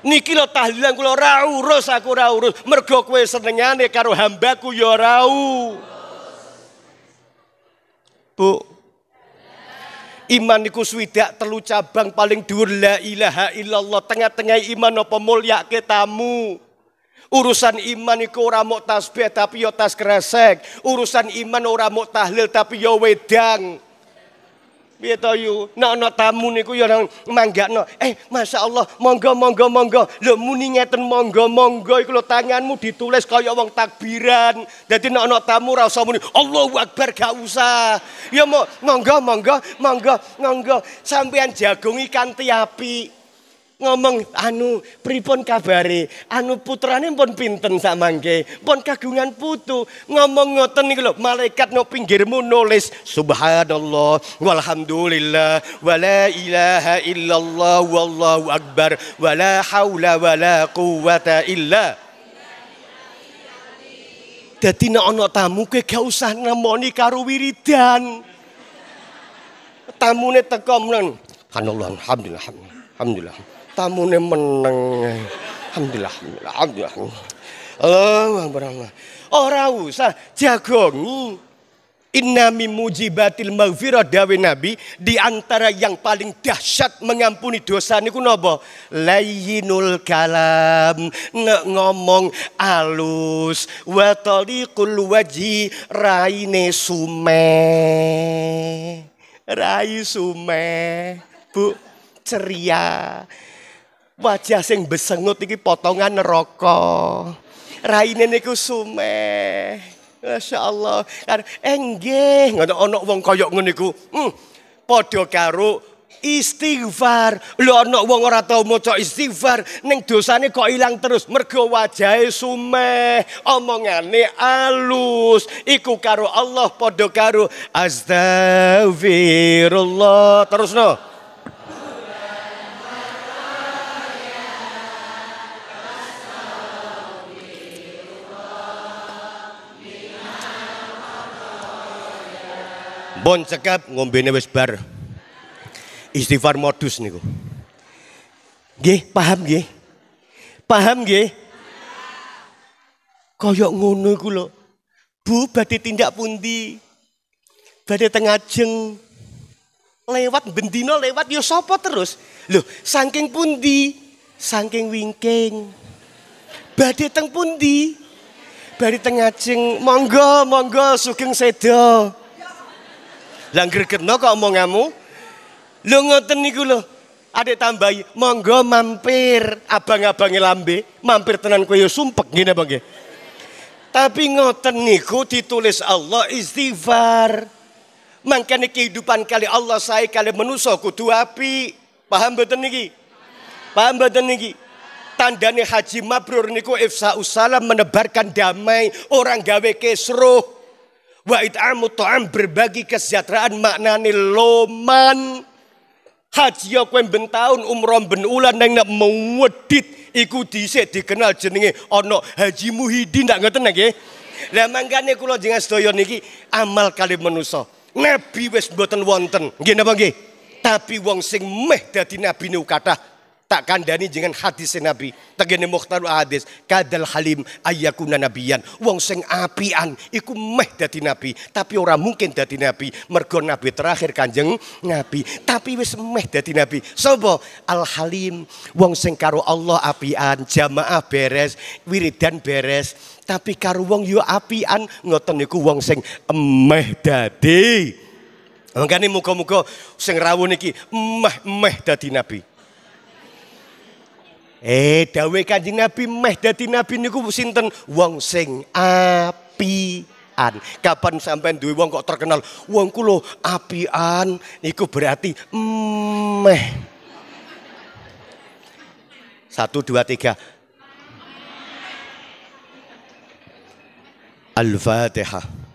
Niki lo tahlilan kula rosaku urus aku ora urus. Mergo senengane karo hambaku ya Bu. Iman niku swidak telu cabang paling dhuwur la ilaha illallah. Tengah-tengah iman apa mulyake tamu. Urusan iman iku ora mok tasbih tapi yo ya tas kresek. Urusan iman ora mok tahlil tapi yo ya wedang. Biar tahu, yu? nak ana tamu niku ya mangga no. Eh, Allah, monggo monggo monggo. Lho muni ngeten monggo monggo iku lho tanganmu ditulis kaya wong takbiran. jadi nak ana tamu rasa usah muni Allahu Akbar gak usah. Ya mo monggo monggo monggo monggo sampean jagung ikan tiapi ngomong anu pripun kabare anu putrane pun pinten mangke pun kagungan putu ngomong ngoten niku lho malaikat no pinggirmu nulis subhanallah walhamdulillah wala ilaha illallah wallahu akbar wala haula wala quwata illa dadi nek ana tamu ke gak usah nemoni karo wiridan tamune teko Alhamdulillah, alhamdulillah, alhamdulillah tamune meneng. Alhamdulillah, alhamdulillah. Allah, Allah, orang usah jagongi. Innami mujibatil maghfirah dawe Nabi di antara yang paling dahsyat mengampuni dosa niku kenapa? Layinul kalam, nek ngomong alus, watalikul taliqul waji raine sume. Rai sume, Bu ceria. Wajah sing besengut iki potongan neraka. Raine niku sumeh. Masya Allah. Kan, Enggih, eh, ngono ana wong kaya ngono iku. Hmm, padha karo istighfar. Lho ana wong ora tau maca istighfar, ning dosane kok ilang terus mergo wajahe sumeh, omongane alus. Iku karo Allah padha karo terus no. Bon cekap ngombene wis bar. Istighfar modus niku. Nggih, paham nggih? Paham nggih? Kaya ngono iku lho. Bu badhe tindak pundi? Badhe tengajeng. Lewat bendino lewat yo ya sapa terus? Loh, saking pundi? Saking wingking. Badhe teng pundi? Badhe tengajeng. Monggo, monggo sugeng sedo greget no kok omonganmu. Lho ngoten niku lho. Adik tambahi, monggo mampir abang-abange lambe, mampir tenan kowe yo sumpek ngene apa nggih? Tapi ngoten niku ditulis Allah istighfar. Mangkane kehidupan kali Allah saya kali menuso kudu api. Paham mboten niki? Paham mboten niki? Tandane haji mabrur niku ifsa usalam menebarkan damai, orang gawe kesroh. Wa it'amu ta'am berbagi kesejahteraan maknane loman. Haji aku yang bentaun umroh ben ulan neng nak mewedit iku dhisik dikenal jenenge ana Haji Muhyiddin ndak ngoten nggih. Eh? Lah mangkane kula jenengan sedaya niki amal kali manusa. Nabi wis mboten wonten. Nggih napa nggih? Tapi wong sing meh dadi nabi niku kathah tak kandani dengan hadis Nabi. Tegene muhtaru hadis. Kadal halim ayakuna nabiyan. Wong sing apian iku meh dadi nabi. Tapi ora mungkin dadi nabi. Mergo nabi terakhir kanjeng nabi. Tapi wis meh dadi nabi. Sobo al halim wong sing karo Allah apian. Jamaah beres. Wiridan beres. Tapi karo wong yo apian. Ngoten iku wong sing meh dadi. Mangkane muga-muga sing rawon niki meh meh dadi nabi. Eh, dawe Kanjeng Nabi meh dadi nabi niku sinten? Wong sing apian. Kapan sampean duwe wong kok terkenal, wong kula apian niku berarti meh. Satu, dua, tiga. Al-Fatihah.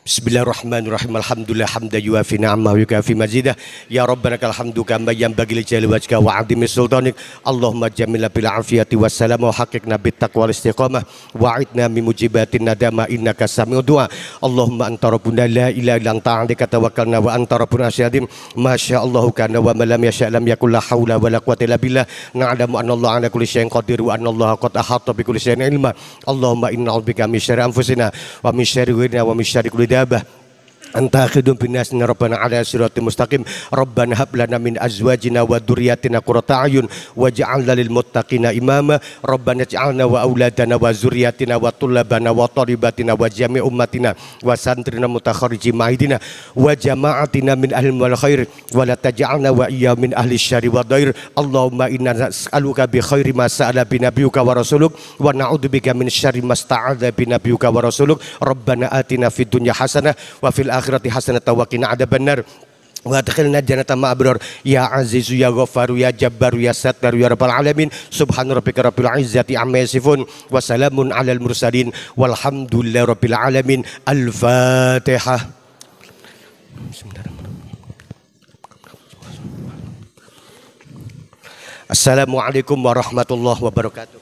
Bismillahirrahmanirrahim. Alhamdulillah hamda yuafi ni'ma wa yukafi mazidah. Ya Rabbana kal hamdu kama yanbaghi li jalali wajhika wa 'azimi sultanik. Allahumma jamilna bil afiyati wassalamu wa haqqiqna bit taqwa wal istiqamah wa aidna min mujibatin nadama innaka samiu du'a. Allahumma anta rabbuna la ilaha illa anta 'alaika tawakkalna wa anta rabbuna asyadim. Masya Allah kana wa ma lam yasha lam yakul la haula wa la quwwata illa billah. Na'lamu anna Allah 'ala kulli syai'in qadir wa anna Allah qad ahata bi kulli syai'in ilma. Allahumma inna 'udzubika min syarri anfusina wa min syarri ghirina wa min syarri kulli Hudabah أنت في الناس إن ربنا على صراط مستقيم ربنا هب لنا من أزواجنا وذرياتنا قرة أعين واجعلنا للمتقين إماما ربنا اجعلنا وأولادنا وذرياتنا وطلابنا وطالباتنا وجميع أمتنا وسنترنا متخرج معيدنا وجماعتنا من أهل الخير ولا تجعلنا وإيا من أهل الشر والضير اللهم إنا نسألك بخير ما سأل بنبيك ورسولك ونعوذ بك من شر ما استعاذ بنبيك ورسولك ربنا آتنا في الدنيا حسنة وفي الآخرة akhirati hasanatan wa qina adzabannar wa adkhilna jannata ma'brur ya azizu ya ghafaru ya jabbaru ya sattar ya rabbal alamin subhana rabbika rabbil izzati amma yasifun wa salamun alal mursalin walhamdulillahi rabbil alamin al fatihah Assalamualaikum warahmatullahi wabarakatuh